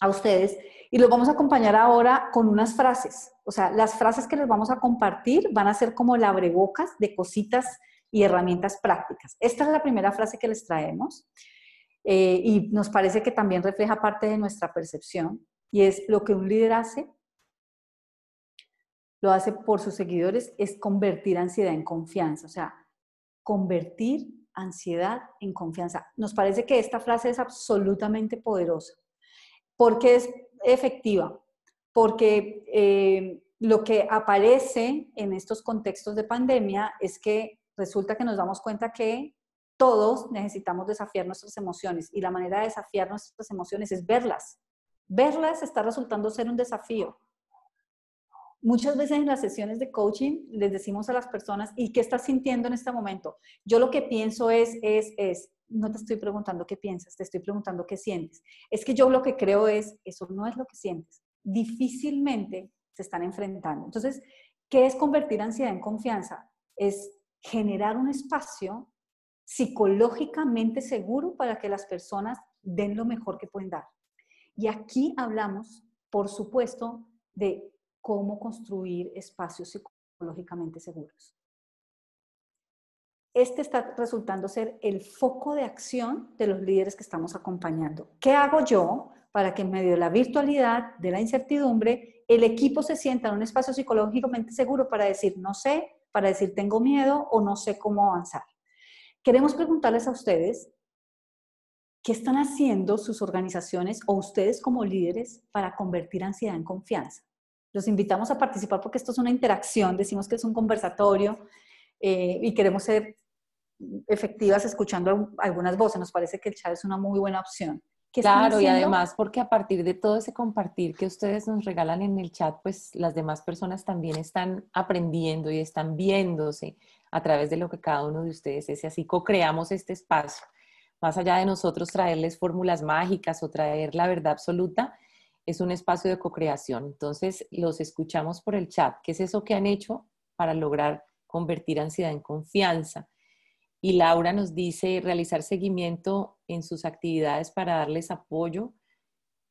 a ustedes y los vamos a acompañar ahora con unas frases. O sea, las frases que les vamos a compartir van a ser como labrebocas de cositas y herramientas prácticas. Esta es la primera frase que les traemos eh, y nos parece que también refleja parte de nuestra percepción y es lo que un líder hace, lo hace por sus seguidores, es convertir ansiedad en confianza. O sea, convertir ansiedad en confianza. Nos parece que esta frase es absolutamente poderosa porque es efectiva, porque eh, lo que aparece en estos contextos de pandemia es que resulta que nos damos cuenta que todos necesitamos desafiar nuestras emociones y la manera de desafiar nuestras emociones es verlas. Verlas está resultando ser un desafío. Muchas veces en las sesiones de coaching les decimos a las personas, ¿y qué estás sintiendo en este momento? Yo lo que pienso es, es, es, no te estoy preguntando qué piensas, te estoy preguntando qué sientes. Es que yo lo que creo es, eso no es lo que sientes. Difícilmente se están enfrentando. Entonces, ¿qué es convertir ansiedad en confianza? Es generar un espacio psicológicamente seguro para que las personas den lo mejor que pueden dar. Y aquí hablamos, por supuesto, de cómo construir espacios psicológicamente seguros. Este está resultando ser el foco de acción de los líderes que estamos acompañando. ¿Qué hago yo para que en medio de la virtualidad, de la incertidumbre, el equipo se sienta en un espacio psicológicamente seguro para decir no sé, para decir tengo miedo o no sé cómo avanzar? Queremos preguntarles a ustedes ¿Qué están haciendo sus organizaciones o ustedes como líderes para convertir ansiedad en confianza? Los invitamos a participar porque esto es una interacción, decimos que es un conversatorio eh, y queremos ser efectivas escuchando algunas voces. Nos parece que el chat es una muy buena opción. Claro, y además porque a partir de todo ese compartir que ustedes nos regalan en el chat, pues las demás personas también están aprendiendo y están viéndose a través de lo que cada uno de ustedes es. Y así co-creamos este espacio. Más allá de nosotros traerles fórmulas mágicas o traer la verdad absoluta, es un espacio de co-creación. Entonces, los escuchamos por el chat. ¿Qué es eso que han hecho para lograr convertir ansiedad en confianza? Y Laura nos dice realizar seguimiento en sus actividades para darles apoyo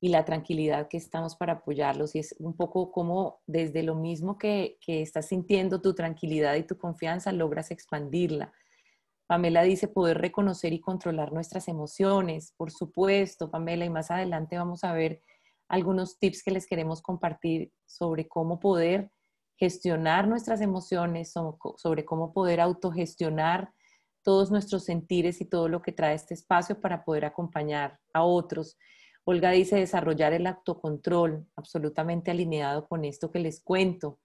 y la tranquilidad que estamos para apoyarlos. Y es un poco como desde lo mismo que, que estás sintiendo tu tranquilidad y tu confianza, logras expandirla. Pamela dice poder reconocer y controlar nuestras emociones, por supuesto, Pamela, y más adelante vamos a ver algunos tips que les queremos compartir sobre cómo poder gestionar nuestras emociones, sobre cómo poder autogestionar todos nuestros sentires y todo lo que trae este espacio para poder acompañar a otros. Olga dice desarrollar el autocontrol, absolutamente alineado con esto que les cuento.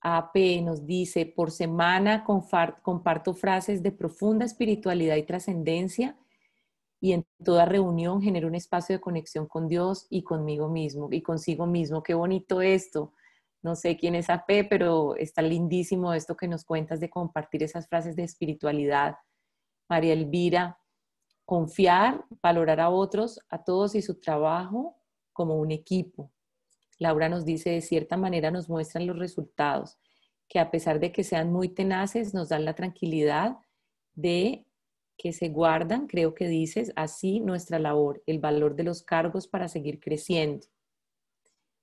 AP nos dice, por semana comparto frases de profunda espiritualidad y trascendencia y en toda reunión genero un espacio de conexión con Dios y conmigo mismo y consigo mismo. Qué bonito esto. No sé quién es AP, pero está lindísimo esto que nos cuentas de compartir esas frases de espiritualidad. María Elvira, confiar, valorar a otros, a todos y su trabajo como un equipo. Laura nos dice, de cierta manera nos muestran los resultados, que a pesar de que sean muy tenaces, nos dan la tranquilidad de que se guardan, creo que dices, así nuestra labor, el valor de los cargos para seguir creciendo.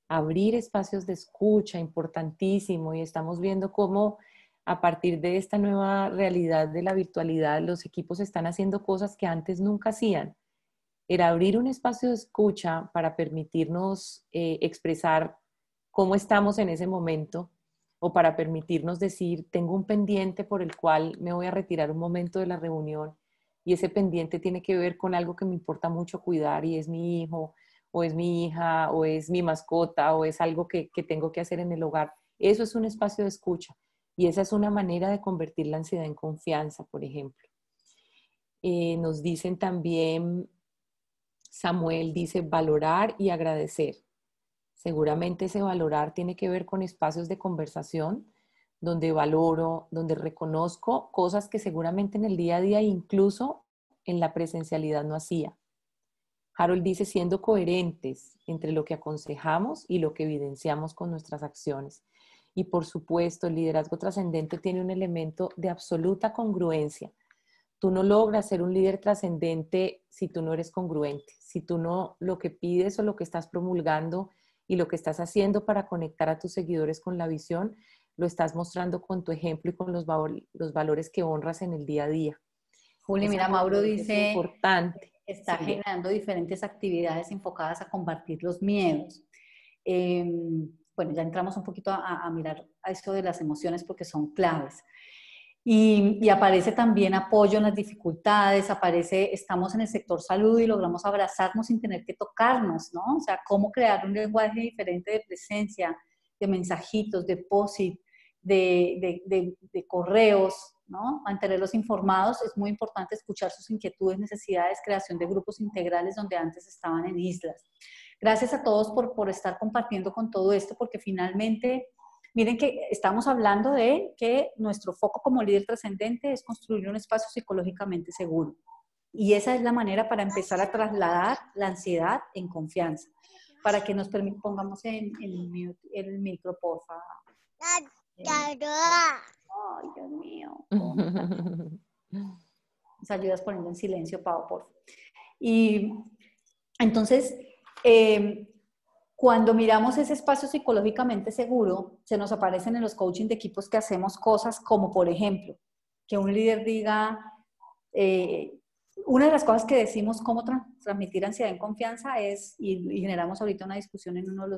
Abrir espacios de escucha, importantísimo, y estamos viendo cómo a partir de esta nueva realidad de la virtualidad, los equipos están haciendo cosas que antes nunca hacían. era abrir un espacio de escucha para permitirnos eh, expresar cómo estamos en ese momento o para permitirnos decir, tengo un pendiente por el cual me voy a retirar un momento de la reunión y ese pendiente tiene que ver con algo que me importa mucho cuidar y es mi hijo o es mi hija o es mi mascota o es algo que, tengo que hacer en el hogar. Eso es un espacio de escucha y esa es una manera de convertir la ansiedad en confianza, por ejemplo. Eh, nos dicen también, Samuel dice, valorar y agradecer. Seguramente ese valorar tiene que ver con espacios de conversación donde valoro, donde reconozco cosas que seguramente en el día a día, incluso en la presencialidad, no hacía. Harold dice, siendo coherentes entre lo que aconsejamos y lo que evidenciamos con nuestras acciones. Y por supuesto, el liderazgo trascendente tiene un elemento de absoluta congruencia. Tú no logras ser un líder trascendente si tú no eres congruente, si tú no lo que pides o lo que estás promulgando y lo que estás haciendo para conectar a tus seguidores con la visión lo estás mostrando con tu ejemplo y con los, los valores que honras en el día a día. Juli, mira, Mauro dice, importante. está generando diferentes actividades enfocadas a combatir los miedos. Eh, bueno, ya entramos un poquito a, mirar a eso de las emociones porque son claves. Y, aparece también apoyo en las dificultades, aparece, estamos en el sector salud y logramos abrazarnos sin tener que tocarnos, ¿no? O sea, cómo crear un lenguaje diferente de presencia, de mensajitos, de posit, de, correos, ¿no? Mantenerlos informados, es muy importante escuchar sus inquietudes, necesidades, creación de grupos integrales donde antes estaban en islas. Gracias a todos por, por estar compartiendo con todo esto, porque finalmente, miren que estamos hablando de que nuestro foco como líder trascendente es construir un espacio psicológicamente seguro. Y esa es la manera para empezar a trasladar la ansiedad en confianza. Para que nos pongamos en, el, el micro, por favor. Ay, Dios mío. Nos ayudas poniendo en silencio, Pau, por Y entonces, em, cuando miramos ese espacio psicológicamente seguro, se nos aparecen en los coaching de equipos que hacemos cosas como, por ejemplo, que un líder diga, eh, una de las cosas que decimos cómo transmitir ansiedad en confianza es, y, generamos ahorita una discusión en una de,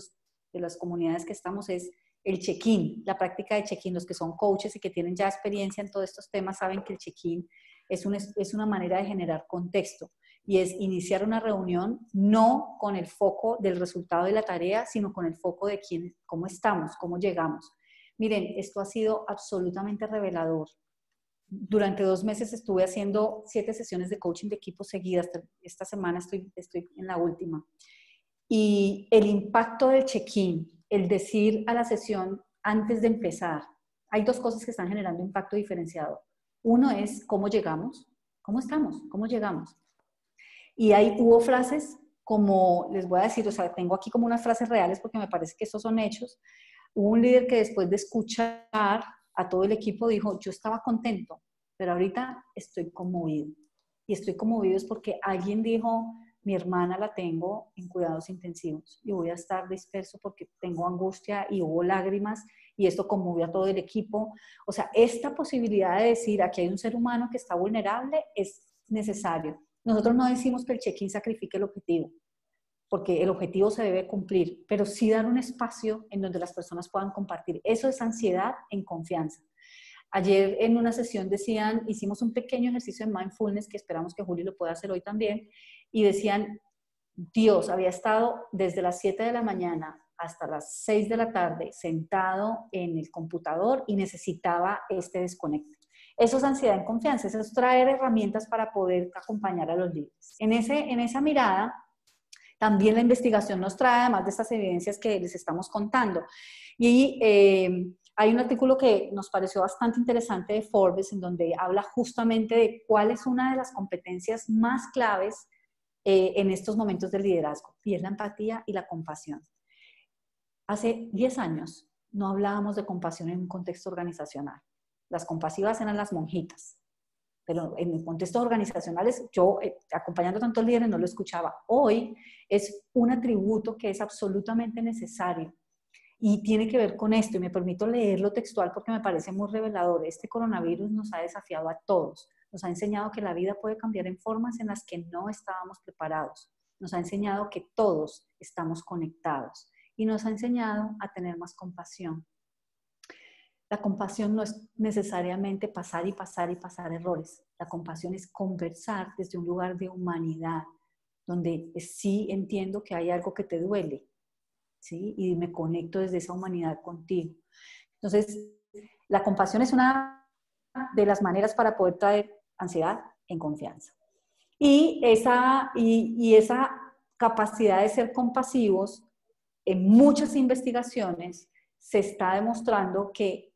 de, las comunidades que estamos, es el check-in, la práctica de check-in. Los que son coaches y que tienen ya experiencia en todos estos temas saben que el check-in es, una manera de generar contexto y es iniciar una reunión no con el foco del resultado de la tarea, sino con el foco de quién, cómo estamos, cómo llegamos. Miren, esto ha sido absolutamente revelador. Durante dos meses estuve haciendo siete sesiones de coaching de equipo seguidas. Esta semana estoy en la última. Y el impacto del check-in, el decir a la sesión antes de empezar, hay dos cosas que están generando impacto diferenciado. Uno es cómo llegamos, cómo estamos, cómo llegamos. Y ahí hubo frases como, les voy a decir, o sea, tengo aquí como unas frases reales porque me parece que esos son hechos. Hubo un líder que después de escuchar a todo el equipo dijo, yo estaba contento, pero ahorita estoy conmovido. Y estoy conmovido es porque alguien dijo, mi hermana la tengo en cuidados intensivos y voy a estar disperso porque tengo angustia y hubo lágrimas y esto conmovió a todo el equipo. O sea, esta posibilidad de decir aquí hay un ser humano que está vulnerable es necesario. Nosotros no decimos que el check-in sacrifique el objetivo, porque el objetivo se debe cumplir, pero sí dar un espacio en donde las personas puedan compartir. Eso es ansiedad en confianza. Ayer en una sesión decían, hicimos un pequeño ejercicio de mindfulness que esperamos que Julio lo pueda hacer hoy también, y decían, Dios había estado desde las 7 de la mañana hasta las 6 de la tarde sentado en el computador y necesitaba este desconecto. Eso es ansiedad en confianza, eso es traer herramientas para poder acompañar a los líderes. En, ese, en esa mirada, también la investigación nos trae, además de estas evidencias que les estamos contando. Y eh, hay un artículo que nos pareció bastante interesante de Forbes, en donde habla justamente de cuál es una de las competencias más claves eh, en estos momentos del liderazgo, y es la empatía y la compasión. Hace 10 años no hablábamos de compasión en un contexto organizacional. Las compasivas eran las monjitas, pero en el contexto organizacionales yo eh, acompañando acompañando tantos líderes no lo escuchaba. Hoy es un atributo que es absolutamente necesario y tiene que ver con esto, y me permito leerlo textual porque me parece muy revelador. Este coronavirus nos ha desafiado a todos, nos ha enseñado que la vida puede cambiar en formas en las que no estábamos preparados, nos ha enseñado que todos estamos conectados y nos ha enseñado a tener más compasión. La compasión no es necesariamente pasar y pasar y pasar errores. La compasión es conversar desde un lugar de humanidad, donde sí entiendo que hay algo que te duele, ¿sí? Y me conecto desde esa humanidad contigo. Entonces, la compasión es una de las maneras para poder traer ansiedad en confianza. Y esa, y, y esa capacidad de ser compasivos, en muchas investigaciones se está demostrando que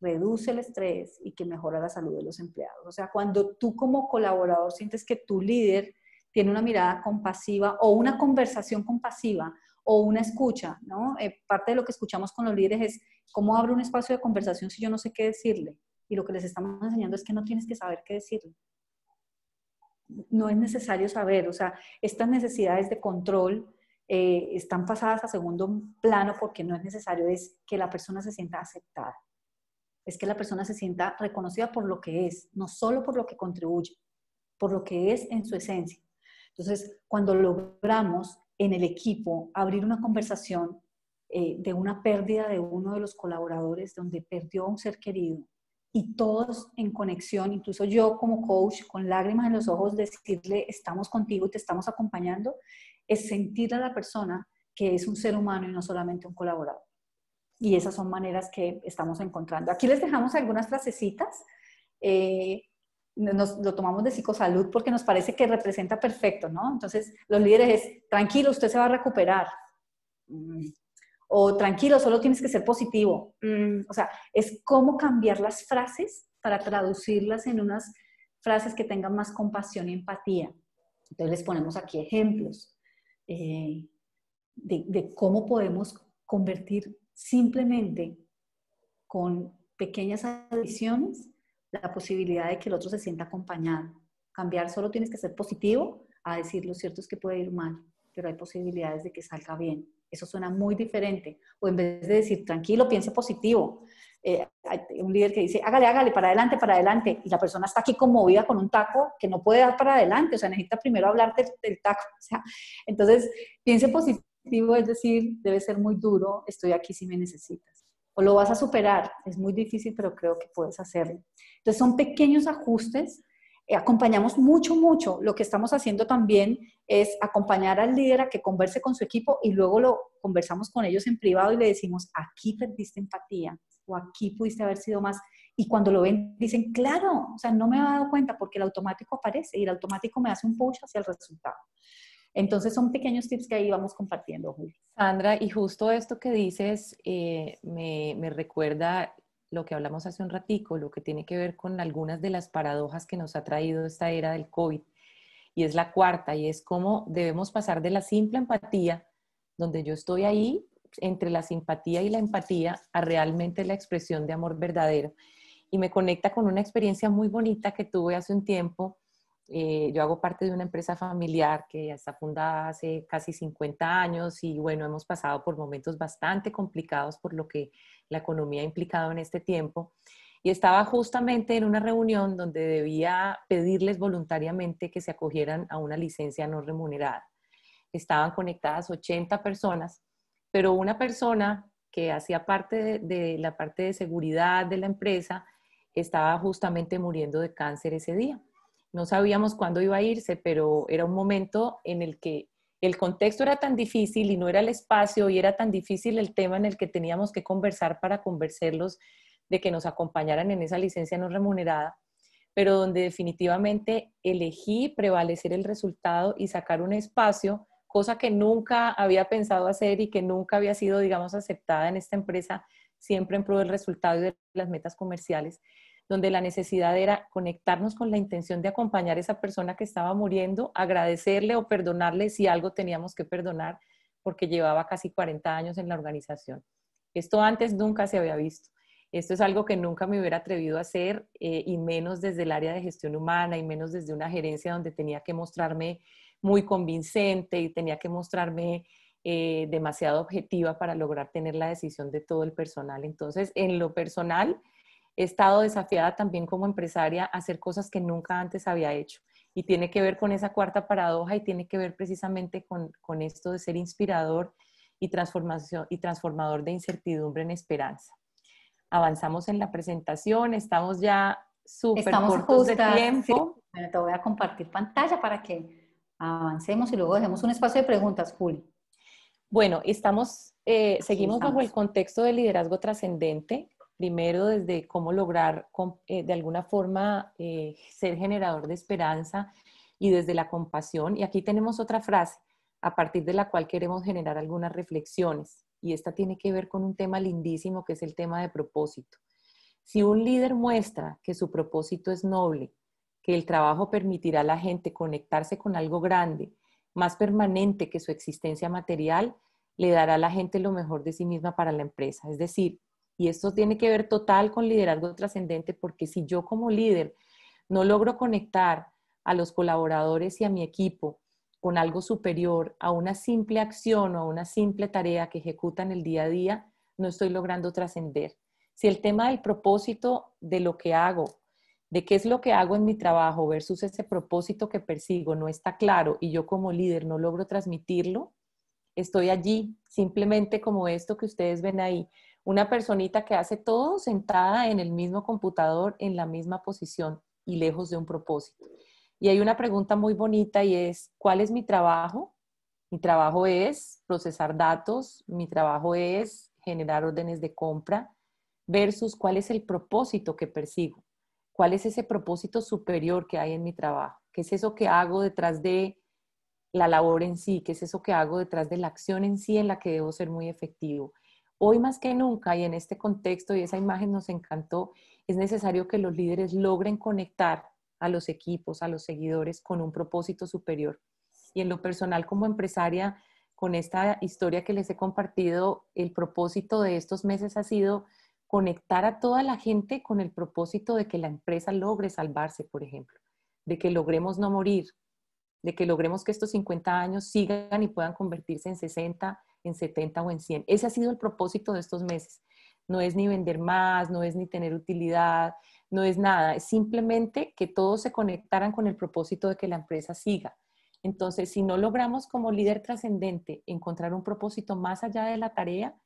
reduce el estrés y que mejora la salud de los empleados. O sea, cuando tú como colaborador sientes que tu líder tiene una mirada compasiva o una conversación compasiva o una escucha, ¿no? Eh, parte de lo que escuchamos con los líderes es cómo abro un espacio de conversación si yo no sé qué decirle. Y lo que les estamos enseñando es que no tienes que saber qué decirle. No es necesario saber, o sea, estas necesidades de control eh, están pasadas a segundo plano porque no es necesario, es que la persona se sienta aceptada, es que la persona se sienta reconocida por lo que es, no solo por lo que contribuye, por lo que es en su esencia. Entonces, cuando logramos en el equipo, abrir una conversación eh, de una pérdida de uno de los colaboradores donde perdió a un ser querido y todos en conexión, incluso yo como coach, con lágrimas en los ojos, decirle, estamos contigo y te estamos acompañando, es sentir a la persona que es un ser humano y no solamente un colaborador. Y esas son maneras que estamos encontrando. Aquí les dejamos algunas frasecitas. Eh, nos lo tomamos de psicosalud porque nos parece que representa perfecto, ¿no? Entonces, los líderes es, tranquilo, usted se va a recuperar. Mm. O tranquilo, solo tienes que ser positivo. Mm. O sea, es cómo cambiar las frases para traducirlas en unas frases que tengan más compasión y empatía. Entonces, les ponemos aquí ejemplos eh, de, de cómo podemos convertir simplemente con pequeñas adiciones la posibilidad de que el otro se sienta acompañado. Cambiar solo tienes que ser positivo a decir lo cierto es que puede ir mal, pero hay posibilidades de que salga bien. Eso suena muy diferente. O en vez de decir, tranquilo, piense positivo. Eh, hay un líder que dice, hágale, hágale, para adelante, para adelante. Y la persona está aquí conmovida con un taco que no puede dar para adelante. O sea, necesita primero hablar del, taco. entonces, piense positivo, es decir, debe ser muy duro, estoy aquí si me necesitas o lo vas a superar. Es muy difícil, pero creo que puedes hacerlo. Entonces son pequeños ajustes. Eh, acompañamos mucho, mucho. Lo que estamos haciendo también es acompañar al líder a que converse con su equipo y luego lo conversamos con ellos en privado y le decimos, aquí perdiste empatía o aquí pudiste haber sido más. Y cuando lo ven, dicen, claro, o sea, no me he dado cuenta porque el automático aparece y el automático me hace un push hacia el resultado. Entonces son pequeños tips que ahí vamos compartiendo, Julio. Sandra, y justo esto que dices eh, me, me recuerda lo que hablamos hace un ratico, lo que tiene que ver con algunas de las paradojas que nos ha traído esta era del COVID. Y es la cuarta, y es cómo debemos pasar de la simple empatía, donde yo estoy ahí entre la simpatía y la empatía, a realmente la expresión de amor verdadero. Y me conecta con una experiencia muy bonita que tuve hace un tiempo eh, yo hago parte de una empresa familiar que está fundada hace casi 50 años y bueno, hemos pasado por momentos bastante complicados por lo que la economía ha implicado en este tiempo. Y estaba justamente en una reunión donde debía pedirles voluntariamente que se acogieran a una licencia no remunerada. Estaban conectadas 80 personas, pero una persona que hacía parte de la parte de seguridad de la empresa estaba justamente muriendo de cáncer ese día no sabíamos cuándo iba a irse, pero era un momento en el que el contexto era tan difícil y no era el espacio y era tan difícil el tema en el que teníamos que conversar para convencerlos de que nos acompañaran en esa licencia no remunerada, pero donde definitivamente elegí prevalecer el resultado y sacar un espacio, cosa que nunca había pensado hacer y que nunca había sido, digamos, aceptada en esta empresa, siempre en pro del resultado y de las metas comerciales donde la necesidad era conectarnos con la intención de acompañar a esa persona que estaba muriendo, agradecerle o perdonarle si algo teníamos que perdonar, porque llevaba casi 40 años en la organización. Esto antes nunca se había visto. Esto es algo que nunca me hubiera atrevido a hacer, eh, y menos desde el área de gestión humana, y menos desde una gerencia donde tenía que mostrarme muy convincente y tenía que mostrarme eh, demasiado objetiva para lograr tener la decisión de todo el personal. Entonces, en lo personal, he estado desafiada también como empresaria a hacer cosas que nunca antes había hecho. Y tiene que ver con esa cuarta paradoja y tiene que ver precisamente con, con esto de ser inspirador y, transformación, y transformador de incertidumbre en esperanza. Avanzamos en la presentación, estamos ya súper cortos de tiempo. te voy a compartir pantalla para que avancemos y luego dejemos un espacio de preguntas, Juli. Bueno, estamos, eh, seguimos bajo el contexto de liderazgo trascendente, primero desde cómo lograr eh, de alguna forma eh, ser generador de esperanza y desde la compasión. Y aquí tenemos otra frase a partir de la cual queremos generar algunas reflexiones. Y esta tiene que ver con un tema lindísimo que es el tema de propósito. Si un líder muestra que su propósito es noble, que el trabajo permitirá a la gente conectarse con algo grande, más permanente que su existencia material, le dará a la gente lo mejor de sí misma para la empresa. Es decir, y esto tiene que ver total con liderazgo trascendente, porque si yo como líder no logro conectar a los colaboradores y a mi equipo con algo superior, a una simple acción o a una simple tarea que ejecutan el día a día, no estoy logrando trascender. Si el tema del propósito de lo que hago, de qué es lo que hago en mi trabajo versus ese propósito que persigo no está claro y yo como líder no logro transmitirlo, estoy allí simplemente como esto que ustedes ven ahí, una personita que hace todo sentada en el mismo computador, en la misma posición y lejos de un propósito. Y hay una pregunta muy bonita y es, ¿cuál es mi trabajo? Mi trabajo es procesar datos, mi trabajo es generar órdenes de compra, versus cuál es el propósito que persigo, cuál es ese propósito superior que hay en mi trabajo, qué es eso que hago detrás de la labor en sí, qué es eso que hago detrás de la acción en sí en la que debo ser muy efectivo. Hoy más que nunca y en este contexto y esa imagen nos encantó, es necesario que los líderes logren conectar a los equipos, a los seguidores con un propósito superior. Y en lo personal como empresaria, con esta historia que les he compartido, el propósito de estos meses ha sido conectar a toda la gente con el propósito de que la empresa logre salvarse, por ejemplo, de que logremos no morir, de que logremos que estos 50 años sigan y puedan convertirse en 60 en 70 o en 100. Ese ha sido el propósito de estos meses. No es ni vender más, no es ni tener utilidad, no es nada. Es simplemente que todos se conectaran con el propósito de que la empresa siga. Entonces, si no logramos como líder trascendente encontrar un propósito más allá de la tarea,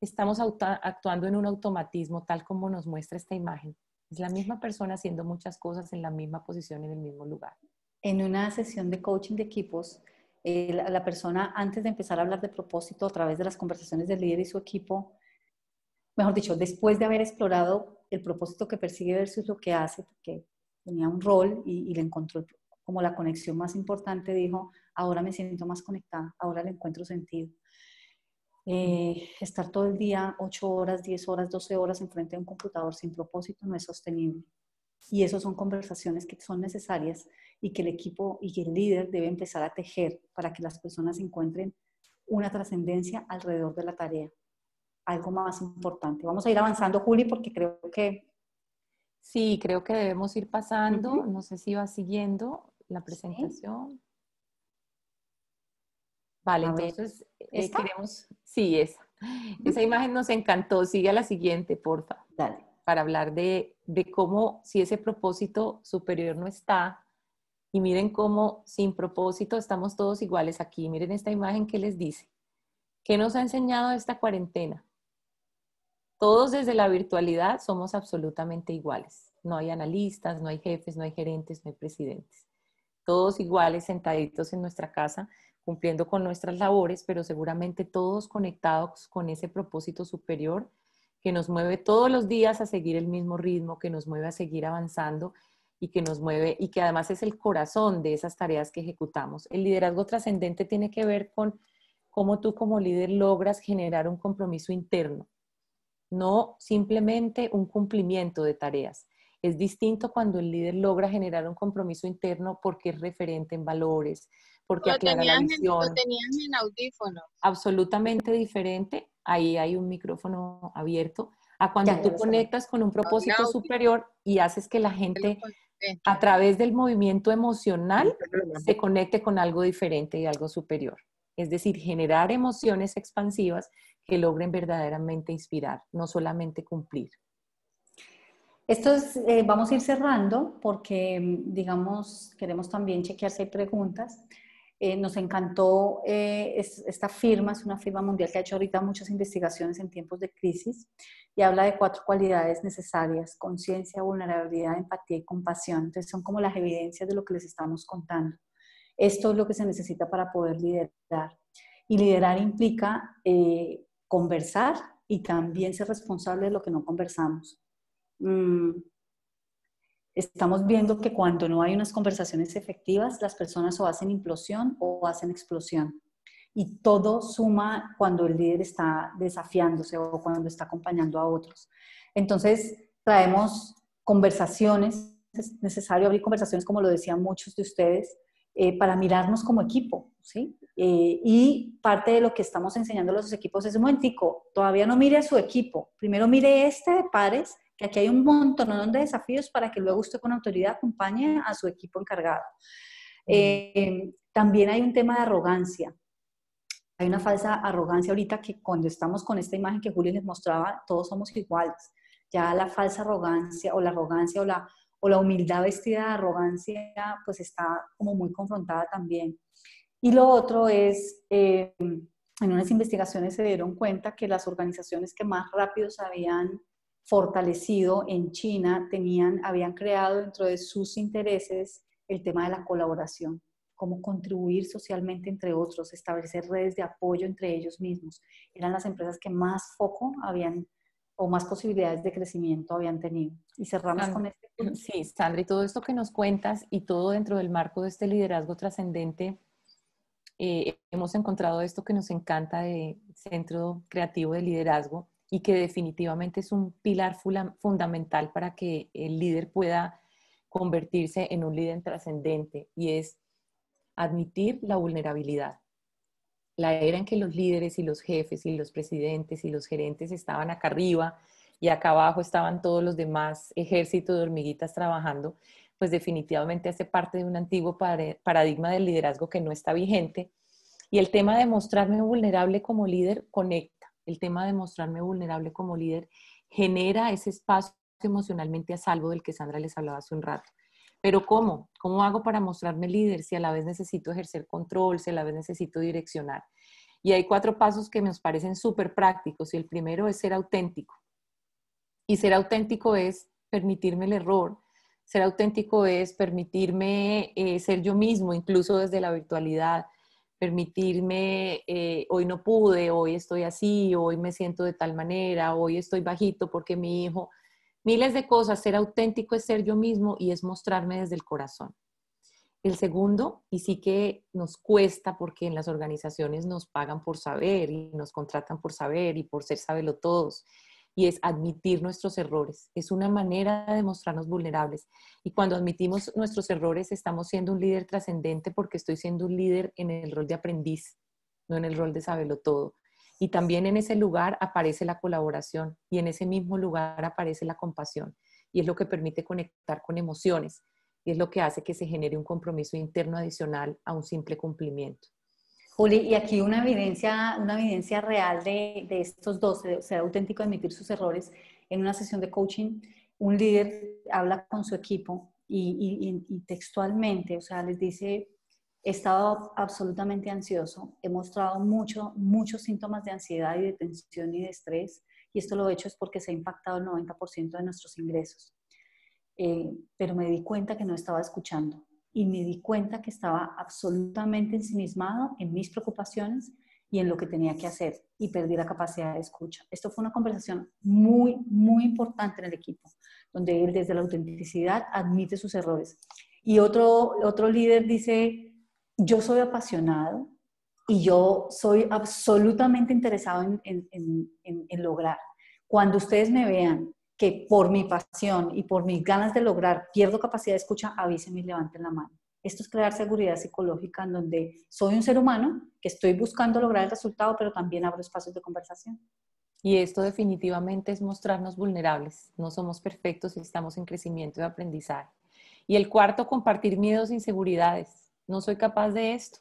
estamos actuando en un automatismo tal como nos muestra esta imagen. Es la misma persona haciendo muchas cosas en la misma posición, en el mismo lugar. En una sesión de coaching de equipos, eh, la, persona antes de empezar a hablar de propósito a través de las conversaciones del líder y su equipo, mejor dicho, después de haber explorado el propósito que persigue versus lo que hace, porque tenía un rol y, le encontró como la conexión más importante, dijo, ahora me siento más conectada, ahora le encuentro sentido. Eh, estar todo el día, 8 horas, 10 horas, 12 horas enfrente de un computador sin propósito no es sostenible. Y esas son conversaciones que son necesarias y que el equipo y que el líder debe empezar a tejer para que las personas encuentren una trascendencia alrededor de la tarea. Algo más importante. Vamos a ir avanzando, Juli, porque creo que... Sí, creo que debemos ir pasando. No sé si va siguiendo la presentación. Vale, entonces eh, queremos... Sí, esa. Esa imagen nos encantó. Sigue a la siguiente, porfa. Dale. Para hablar de, de cómo si ese propósito superior no está, y miren cómo sin propósito estamos todos iguales aquí. Miren esta imagen que les dice. ¿Qué nos ha enseñado esta cuarentena? Todos desde la virtualidad somos absolutamente iguales. No hay analistas, no hay jefes, no hay gerentes, no hay presidentes. Todos iguales, sentaditos en nuestra casa, cumpliendo con nuestras labores, pero seguramente todos conectados con ese propósito superior que nos mueve todos los días a seguir el mismo ritmo, que nos mueve a seguir avanzando y que nos mueve y que además es el corazón de esas tareas que ejecutamos. El liderazgo trascendente tiene que ver con cómo tú como líder logras generar un compromiso interno, no simplemente un cumplimiento de tareas. Es distinto cuando el líder logra generar un compromiso interno porque es referente en valores, porque aclara la visión. en audífono. Absolutamente diferente. Ahí hay un micrófono abierto a cuando tú conectas con un propósito superior y haces que la gente a través del movimiento emocional se conecte con algo diferente y algo superior. Es decir, generar emociones expansivas que logren verdaderamente inspirar, no solamente cumplir. Esto es, eh, vamos a ir cerrando porque, mm, digamos, queremos también chequear si preguntas. Eh, nos encantó eh, esta firma, es una firma mundial que ha hecho ahorita muchas investigaciones en tiempos de crisis y habla de cuatro cualidades necesarias, conciencia, vulnerabilidad, empatía y compasión. Entonces son como las evidencias de lo que les estamos contando. Esto es lo que se necesita para poder liderar. Y liderar implica eh, conversar y también ser responsable de lo que no conversamos. Mm, estamos viendo que cuando no hay unas conversaciones efectivas, las personas o hacen implosión o hacen explosión. Y todo suma cuando el líder está desafiándose o cuando está acompañando a otros. Entonces, traemos conversaciones, es necesario abrir conversaciones, como lo decían muchos de ustedes, eh, para mirarnos como equipo, eh, y parte de lo que estamos enseñando a los equipos es, un momentico, todavía no mire a su equipo, primero mire este de pares y aquí hay un montón de desafíos para que luego usted con autoridad acompañe a su equipo encargado. Eh, también hay un tema de arrogancia. Hay una falsa arrogancia ahorita que cuando estamos con esta imagen que Julio les mostraba, todos somos iguales. Ya la falsa arrogancia o la arrogancia o la, o la humildad vestida de arrogancia pues está como muy confrontada también. Y lo otro es, eh, en unas investigaciones se dieron cuenta que las organizaciones que más rápido sabían habían fortalecido en China, tenían, habían creado dentro de sus intereses el tema de la colaboración, cómo contribuir socialmente entre otros, establecer redes de apoyo entre ellos mismos. Eran las empresas que más foco habían o más posibilidades de crecimiento habían tenido. Y cerramos con este. Sí, Sandra, todo esto que nos cuentas y todo dentro del marco de este liderazgo trascendente, eh, hemos encontrado esto que nos encanta de Centro Creativo de Liderazgo, y que definitivamente es un pilar fundamental para que el líder pueda convertirse en un líder trascendente y es admitir la vulnerabilidad. La era en que los líderes y los jefes y los presidentes y los gerentes estaban acá arriba y acá abajo estaban todos los demás ejércitos de hormiguitas trabajando, pues definitivamente hace parte de un antiguo paradigma del liderazgo que no está vigente. Y el tema de mostrarme vulnerable como líder conecta el tema de mostrarme vulnerable como líder genera ese espacio emocionalmente a salvo del que Sandra les hablaba hace un rato. Pero ¿cómo? ¿Cómo hago para mostrarme líder si a la vez necesito ejercer control, si a la vez necesito direccionar? Y hay cuatro pasos que nos parecen súper prácticos y el primero es ser auténtico. Y ser auténtico es permitirme el error, ser auténtico es permitirme eh, ser yo mismo, incluso desde la virtualidad, permitirme, eh, hoy no pude, hoy estoy así, hoy me siento de tal manera, hoy estoy bajito porque mi hijo, miles de cosas, ser auténtico es ser yo mismo y es mostrarme desde el corazón. El segundo, y sí que nos cuesta porque en las organizaciones nos pagan por saber y nos contratan por saber y por ser sabelotodos todos y es admitir nuestros errores. Es una manera de mostrarnos vulnerables. Y cuando admitimos nuestros errores, estamos siendo un líder trascendente porque estoy siendo un líder en el rol de aprendiz, no en el rol de saberlo todo. Y también en ese lugar aparece la colaboración y en ese mismo lugar aparece la compasión. Y es lo que permite conectar con emociones y es lo que hace que se genere un compromiso interno adicional a un simple cumplimiento. Juli, y aquí una evidencia, una evidencia real de, estos dos, de ser auténtico, admitir sus errores. En una sesión de coaching, un líder habla con su equipo y, textualmente, o sea, les dice, he estado absolutamente ansioso, he mostrado mucho, muchos síntomas de ansiedad y de tensión y de estrés, y esto lo he hecho es porque se ha impactado el 90% de nuestros ingresos. Eh, pero me di cuenta que no estaba escuchando, y me di cuenta que estaba absolutamente ensimismado en mis preocupaciones y en lo que tenía que hacer y perdí la capacidad de escucha. Esto fue una conversación muy, muy importante en el equipo, donde él desde la autenticidad admite sus errores. Y otro, otro líder dice, yo soy apasionado y yo soy absolutamente interesado en, en lograr. Cuando ustedes me vean que por mi pasión y por mis ganas de lograr pierdo capacidad de escucha, avísenme y levanten la mano. Esto es crear seguridad psicológica en donde soy un ser humano que estoy buscando lograr el resultado, pero también abro espacios de conversación. Y esto definitivamente es mostrarnos vulnerables. No somos perfectos, y estamos en crecimiento y aprendizaje. Y el cuarto, compartir miedos e inseguridades. No soy capaz de esto.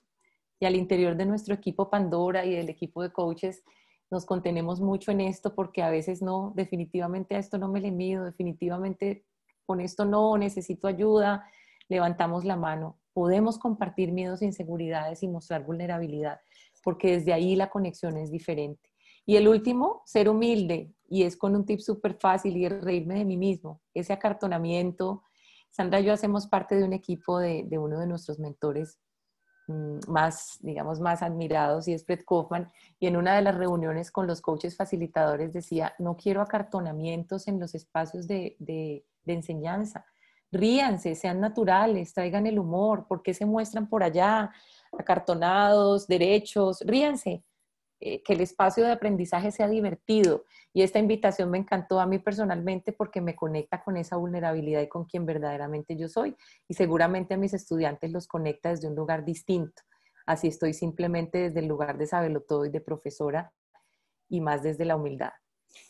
Y al interior de nuestro equipo Pandora y del equipo de coaches, nos contenemos mucho en esto porque a veces no, definitivamente a esto no me le mido, definitivamente con esto no, necesito ayuda, levantamos la mano. Podemos compartir miedos, e inseguridades y mostrar vulnerabilidad, porque desde ahí la conexión es diferente. Y el último, ser humilde, y es con un tip súper fácil y es reírme de mí mismo, ese acartonamiento. Sandra y yo hacemos parte de un equipo de, de uno de nuestros mentores Mm, más, digamos, más admirados y es Fred Kaufman. Y en una de las reuniones con los coaches facilitadores decía, no quiero acartonamientos en los espacios de, de, de enseñanza. Ríanse, sean naturales, traigan el humor, porque se muestran por allá acartonados, derechos? Ríanse. Eh, que el espacio de aprendizaje sea divertido. Y esta invitación me encantó a mí personalmente porque me conecta con esa vulnerabilidad y con quien verdaderamente yo soy. Y seguramente a mis estudiantes los conecta desde un lugar distinto. Así estoy simplemente desde el lugar de saberlo todo y de profesora y más desde la humildad.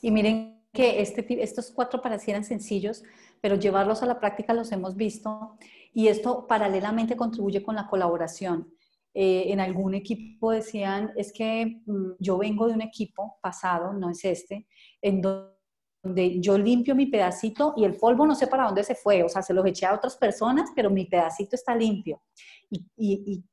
Y miren que este estos cuatro parecieran sencillos, pero llevarlos a la práctica los hemos visto y esto paralelamente contribuye con la colaboración. Eh, en algún equipo decían, es que mm, yo vengo de un equipo pasado, no es este, en donde yo limpio mi pedacito y el polvo no sé para dónde se fue, o sea, se los eché a otras personas, pero mi pedacito está limpio. y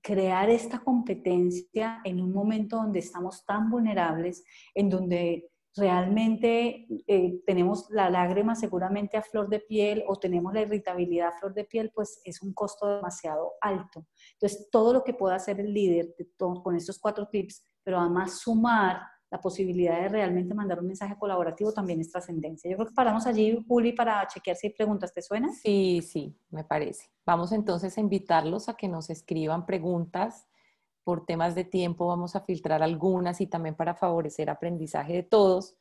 crear esta competencia en un momento donde estamos tan vulnerables, en donde realmente eh, tenemos la lágrima seguramente a flor de piel o tenemos la irritabilidad a flor de piel, pues es un costo demasiado alto. Entonces, todo lo que pueda hacer el líder con estos cuatro tips, pero además sumar la posibilidad de realmente mandar un mensaje colaborativo también es trascendencia. Yo creo que paramos allí, Juli, para chequear si hay preguntas. ¿Te suena? Sí, sí, me parece. Vamos entonces a invitarlos a que nos escriban preguntas por temas de tiempo vamos a filtrar algunas y también para favorecer aprendizaje de todos.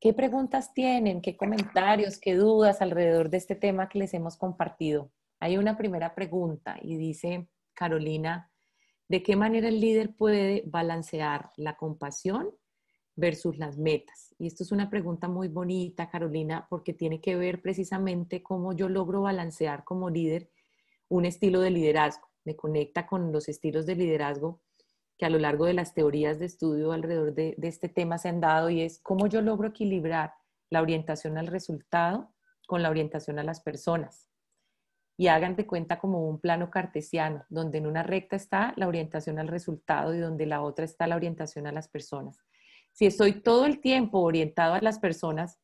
¿Qué preguntas tienen? ¿Qué comentarios? ¿Qué dudas alrededor de este tema que les hemos compartido? Hay una primera pregunta y dice Carolina, ¿de qué manera el líder puede balancear la compasión versus las metas? Y esto es una pregunta muy bonita, Carolina, porque tiene que ver precisamente cómo yo logro balancear como líder un estilo de liderazgo me conecta con los estilos de liderazgo que a lo largo de las teorías de estudio alrededor de, este tema se han dado y es cómo yo logro equilibrar la orientación al resultado con la orientación a las personas. Y hagan de cuenta como un plano cartesiano, donde en una recta está la orientación al resultado y donde la otra está la orientación a las personas. Si estoy todo el tiempo orientado a las personas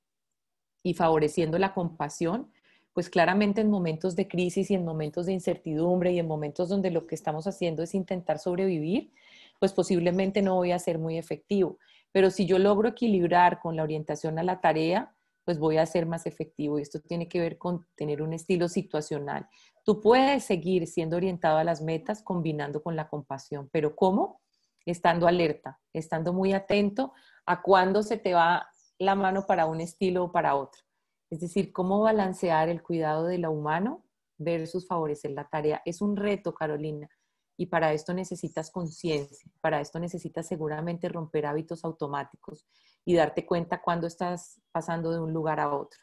y favoreciendo la compasión, pues claramente en momentos de crisis y en momentos de incertidumbre y en momentos donde lo que estamos haciendo es intentar sobrevivir, pues posiblemente no voy a ser muy efectivo. Pero si yo logro equilibrar con la orientación a la tarea, pues voy a ser más efectivo. Y esto tiene que ver con tener un estilo situacional. Tú puedes seguir siendo orientado a las metas combinando con la compasión, pero ¿cómo? Estando alerta, estando muy atento a cuándo se te va la mano para un estilo o para otro. Es decir, cómo balancear el cuidado de lo humano versus favorecer la tarea. Es un reto, Carolina, y para esto necesitas conciencia, para esto necesitas seguramente romper hábitos automáticos y darte cuenta cuando estás pasando de un lugar a otro.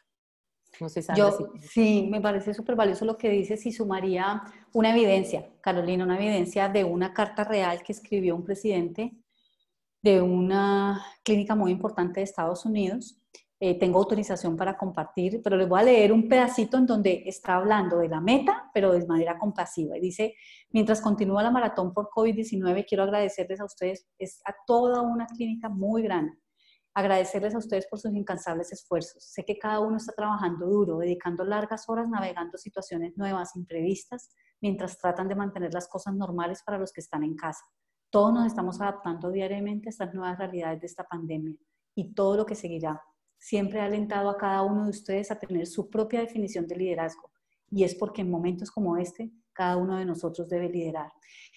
No sé, si... Sí, me parece súper valioso lo que dices y sumaría una evidencia, Carolina, una evidencia de una carta real que escribió un presidente de una clínica muy importante de Estados Unidos eh, tengo autorización para compartir, pero les voy a leer un pedacito en donde está hablando de la meta, pero de manera compasiva. Y dice, mientras continúa la maratón por COVID-19, quiero agradecerles a ustedes, es a toda una clínica muy grande, agradecerles a ustedes por sus incansables esfuerzos. Sé que cada uno está trabajando duro, dedicando largas horas, navegando situaciones nuevas, imprevistas, mientras tratan de mantener las cosas normales para los que están en casa. Todos nos estamos adaptando diariamente a estas nuevas realidades de esta pandemia y todo lo que seguirá siempre ha alentado a cada uno de ustedes a tener su propia definición de liderazgo. Y es porque en momentos como este, cada uno de nosotros debe liderar.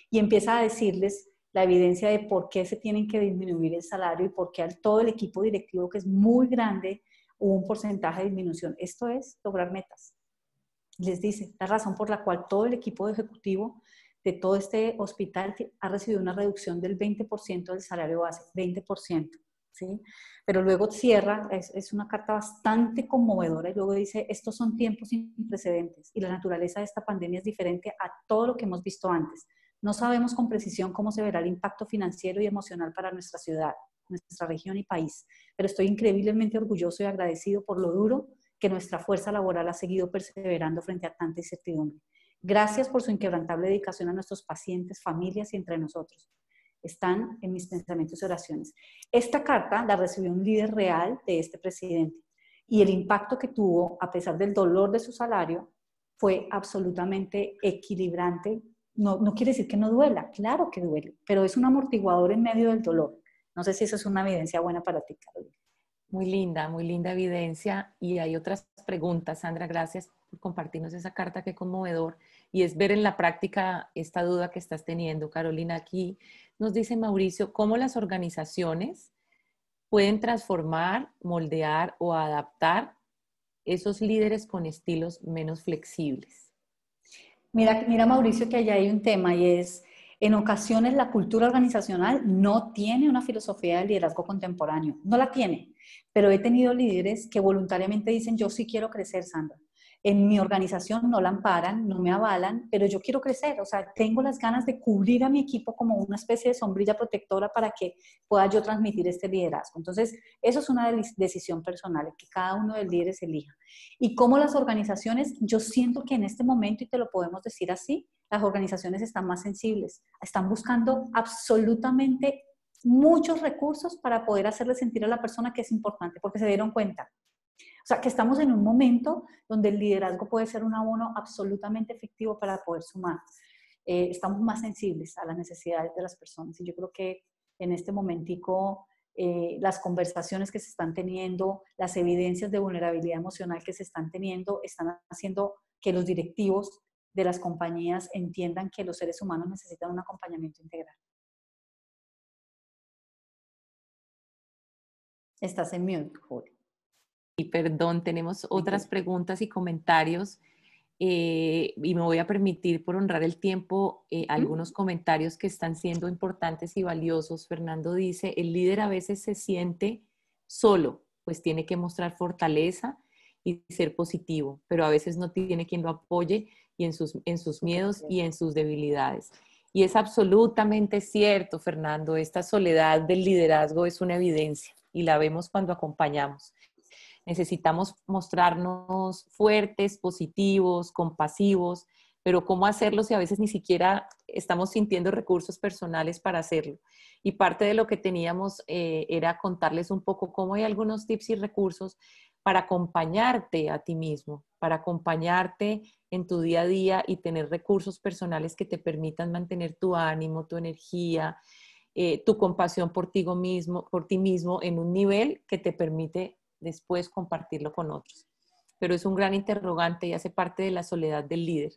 Y empieza a decirles la evidencia de por qué se tienen que disminuir el salario y por qué al todo el equipo directivo, que es muy grande, hubo un porcentaje de disminución. Esto es lograr metas. Les dice la razón por la cual todo el equipo ejecutivo de todo este hospital ha recibido una reducción del 20% del salario base, 20%. Pero luego cierra, es, es una carta bastante conmovedora y luego dice, estos son tiempos sin precedentes y la naturaleza de esta pandemia es diferente a todo lo que hemos visto antes. No sabemos con precisión cómo se verá el impacto financiero y emocional para nuestra ciudad, nuestra región y país, pero estoy increíblemente orgulloso y agradecido por lo duro que nuestra fuerza laboral ha seguido perseverando frente a tanta incertidumbre. Gracias por su inquebrantable dedicación a nuestros pacientes, familias y entre nosotros están en mis pensamientos y oraciones. Esta carta la recibió un líder real de este presidente y el impacto que tuvo, a pesar del dolor de su salario, fue absolutamente equilibrante. No, quiere decir que no duela, claro que duele, pero es un amortiguador en medio del dolor. No sé si eso es una evidencia buena para ti, Carolina. Muy linda, muy linda evidencia. Y hay otras preguntas, Sandra, gracias por compartirnos esa carta qué conmovedor. Y es ver en la práctica esta duda que estás teniendo, Carolina, aquí nos dice Mauricio, cómo las organizaciones pueden transformar, moldear o adaptar esos líderes con estilos menos flexibles. Mira, mira Mauricio que allá hay un tema y es, en ocasiones la cultura organizacional no tiene una filosofía de liderazgo contemporáneo, no la tiene, pero he tenido líderes que voluntariamente dicen, yo sí quiero crecer, Sandra, en mi organización no la amparan, no me avalan, pero yo quiero crecer, o sea, tengo las ganas de cubrir a mi equipo como una especie de sombrilla protectora para que pueda yo transmitir este liderazgo. Entonces, eso es una decisión personal, que cada uno de los líderes elija. Y como las organizaciones, yo siento que en este momento, y te lo podemos decir así, las organizaciones están más sensibles, están buscando absolutamente muchos recursos para poder hacerle sentir a la persona que es importante, porque se dieron cuenta o sea, que estamos en un momento donde el liderazgo puede ser un abono absolutamente efectivo para poder sumar. Eh, estamos más sensibles a las necesidades de las personas y yo creo que en este momentico eh, las conversaciones que se están teniendo, las evidencias de vulnerabilidad emocional que se están teniendo, están haciendo que los directivos de las compañías entiendan que los seres humanos necesitan un acompañamiento integral. Estás en mute, Julio. Y perdón, tenemos otras preguntas y comentarios. Eh, y me voy a permitir, por honrar el tiempo, eh, algunos comentarios que están siendo importantes y valiosos. Fernando dice, el líder a veces se siente solo, pues tiene que mostrar fortaleza y ser positivo, pero a veces no tiene quien lo apoye en sus miedos y en sus debilidades. Y es absolutamente cierto, Fernando, esta soledad del liderazgo es una evidencia y la vemos cuando acompañamos necesitamos mostrarnos fuertes, positivos, compasivos, pero ¿cómo hacerlo si a veces ni siquiera estamos sintiendo recursos personales para hacerlo? Y parte de lo que teníamos eh, era contarles un poco cómo hay algunos tips y recursos para acompañarte a ti mismo, para acompañarte en tu día a día y tener recursos personales que te permitan mantener tu ánimo, tu energía, eh, tu compasión por ti mismo, por ti mismo en un nivel que te permite después compartirlo con otros. Pero es un gran interrogante y hace parte de la soledad del líder.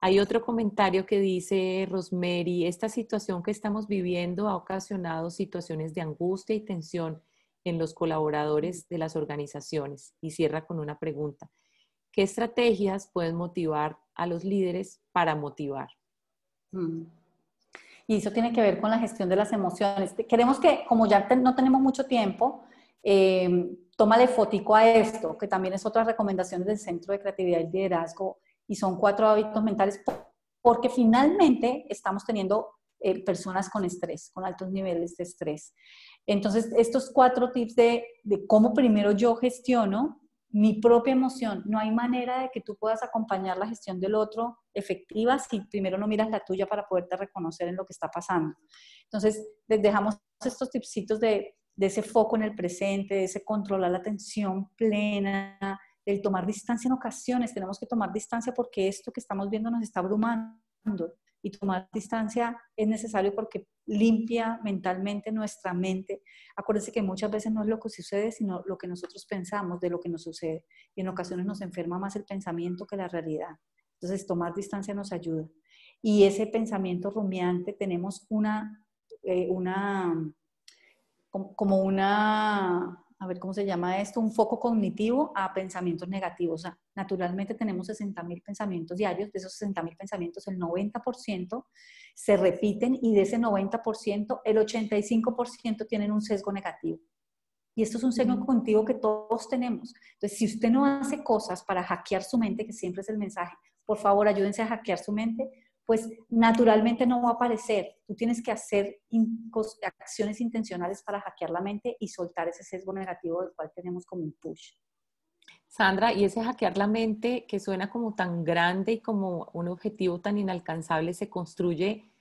Hay otro comentario que dice Rosemary, esta situación que estamos viviendo ha ocasionado situaciones de angustia y tensión en los colaboradores de las organizaciones. Y cierra con una pregunta. ¿Qué estrategias pueden motivar a los líderes para motivar? Mm. Y eso tiene que ver con la gestión de las emociones. Queremos que, como ya no tenemos mucho tiempo, eh, em, tómale fotico a esto, que también es otra recomendación del Centro de Creatividad y Liderazgo, y son cuatro hábitos mentales, porque finalmente estamos teniendo eh, personas con estrés, con altos niveles de estrés. Entonces, estos cuatro tips de, de cómo primero yo gestiono mi propia emoción, no hay manera de que tú puedas acompañar la gestión del otro efectiva si primero no miras la tuya para poderte reconocer en lo que está pasando. Entonces, les dejamos estos tipsitos de de ese foco en el presente, de ese controlar la atención plena, del tomar distancia en ocasiones. Tenemos que tomar distancia porque esto que estamos viendo nos está abrumando y tomar distancia es necesario porque limpia mentalmente nuestra mente. Acuérdense que muchas veces no es lo que sucede, sino lo que nosotros pensamos de lo que nos sucede. Y en ocasiones nos enferma más el pensamiento que la realidad. Entonces, tomar distancia nos ayuda. Y ese pensamiento rumiante, tenemos una, eh, una como una, a ver cómo se llama esto, un foco cognitivo a pensamientos negativos. O sea, naturalmente tenemos 60.000 pensamientos diarios, de esos 60.000 pensamientos el 90% se repiten y de ese 90% el 85% tienen un sesgo negativo. Y esto es un sesgo cognitivo que todos tenemos. Entonces, si usted no hace cosas para hackear su mente, que siempre es el mensaje, por favor ayúdense a hackear su mente, pues naturalmente no va a aparecer. Tú tienes que hacer acciones intencionales para hackear la mente y soltar ese sesgo negativo del cual tenemos como un push. Sandra, y ese hackear la mente que suena como tan grande y como un objetivo tan inalcanzable se construye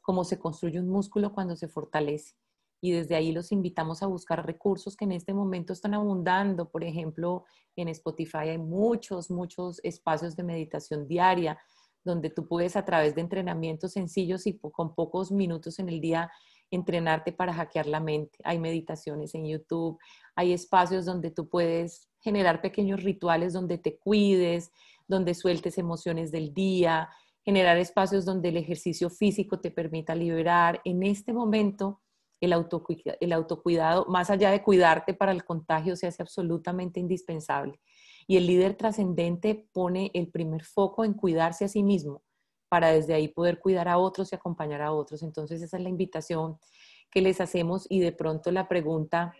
como se construye un músculo cuando se fortalece. Y desde ahí los invitamos a buscar recursos que en este momento están abundando. Por ejemplo, en Spotify hay muchos, muchos espacios de meditación diaria donde tú puedes a través de entrenamientos sencillos y con pocos minutos en el día entrenarte para hackear la mente. Hay meditaciones en YouTube, hay espacios donde tú puedes generar pequeños rituales donde te cuides, donde sueltes emociones del día, generar espacios donde el ejercicio físico te permita liberar. En este momento, el, autocuidado, el autocuidado más allá de cuidarte para el contagio, se hace absolutamente indispensable. Y el líder trascendente pone el primer foco en cuidarse a sí mismo para desde ahí poder cuidar a otros y acompañar a otros. Entonces esa es la invitación que les hacemos y de pronto la pregunta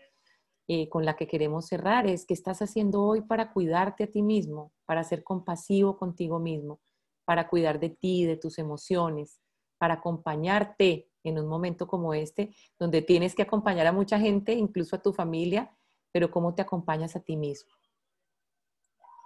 eh, con la que queremos cerrar es, ¿qué estás haciendo hoy para cuidarte a ti mismo, para ser compasivo contigo mismo, para cuidar de ti, de tus emociones, para acompañarte en un momento como este, donde tienes que acompañar a mucha gente, incluso a tu familia, pero cómo te acompañas a ti mismo?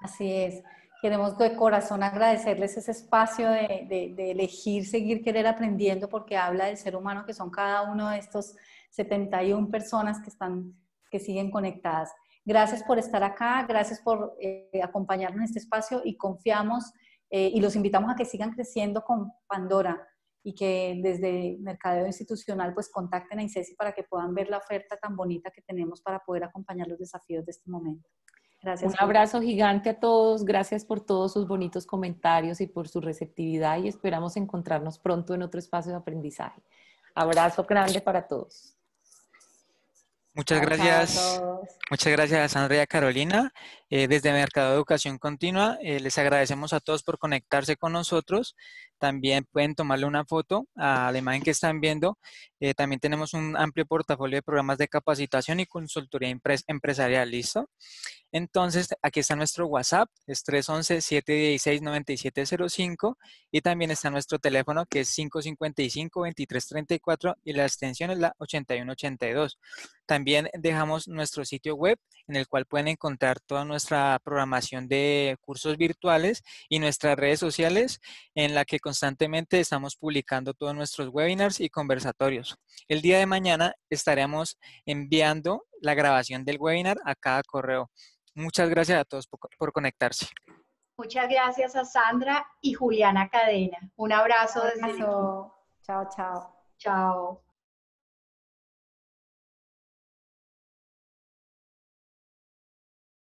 Así es. Queremos de corazón agradecerles ese espacio de, elegir, seguir, querer aprendiendo, porque habla del ser humano que son cada uno de estos 71 personas que, están, que siguen conectadas. Gracias por estar acá, gracias por eh, acompañarnos en este espacio y confiamos eh, y los invitamos a que sigan creciendo con Pandora y que desde Mercadeo Institucional pues contacten a ICESI para que puedan ver la oferta tan bonita que tenemos para poder acompañar los desafíos de este momento. Un abrazo gigante a todos. Gracias por todos sus bonitos comentarios y por su receptividad y esperamos encontrarnos pronto en otro espacio de aprendizaje. Abrazo grande para todos. Muchas gracias. Muchas gracias, Andrea Carolina. Eh, desde Mercado de Educación Continua, eh, les agradecemos a todos por conectarse con nosotros. También pueden tomarle una foto a la imagen que están viendo. Eh, también tenemos un amplio portafolio de programas de capacitación y consultoría empresarial, ¿listo? Entonces, aquí está nuestro WhatsApp, es 311-716-9705 y también está nuestro teléfono que es 555-2334 y la extensión es la 8182. También dejamos nuestro sitio web en el cual pueden encontrar toda nuestra programación de cursos virtuales y nuestras redes sociales en la que constantemente estamos publicando todos nuestros webinars y conversatorios. El día de mañana estaremos enviando la grabación del webinar a cada correo. Muchas gracias a todos por, conectarse. Muchas gracias a Sandra y Juliana Cadena. Un abrazo, desde Chao, chao. Chao.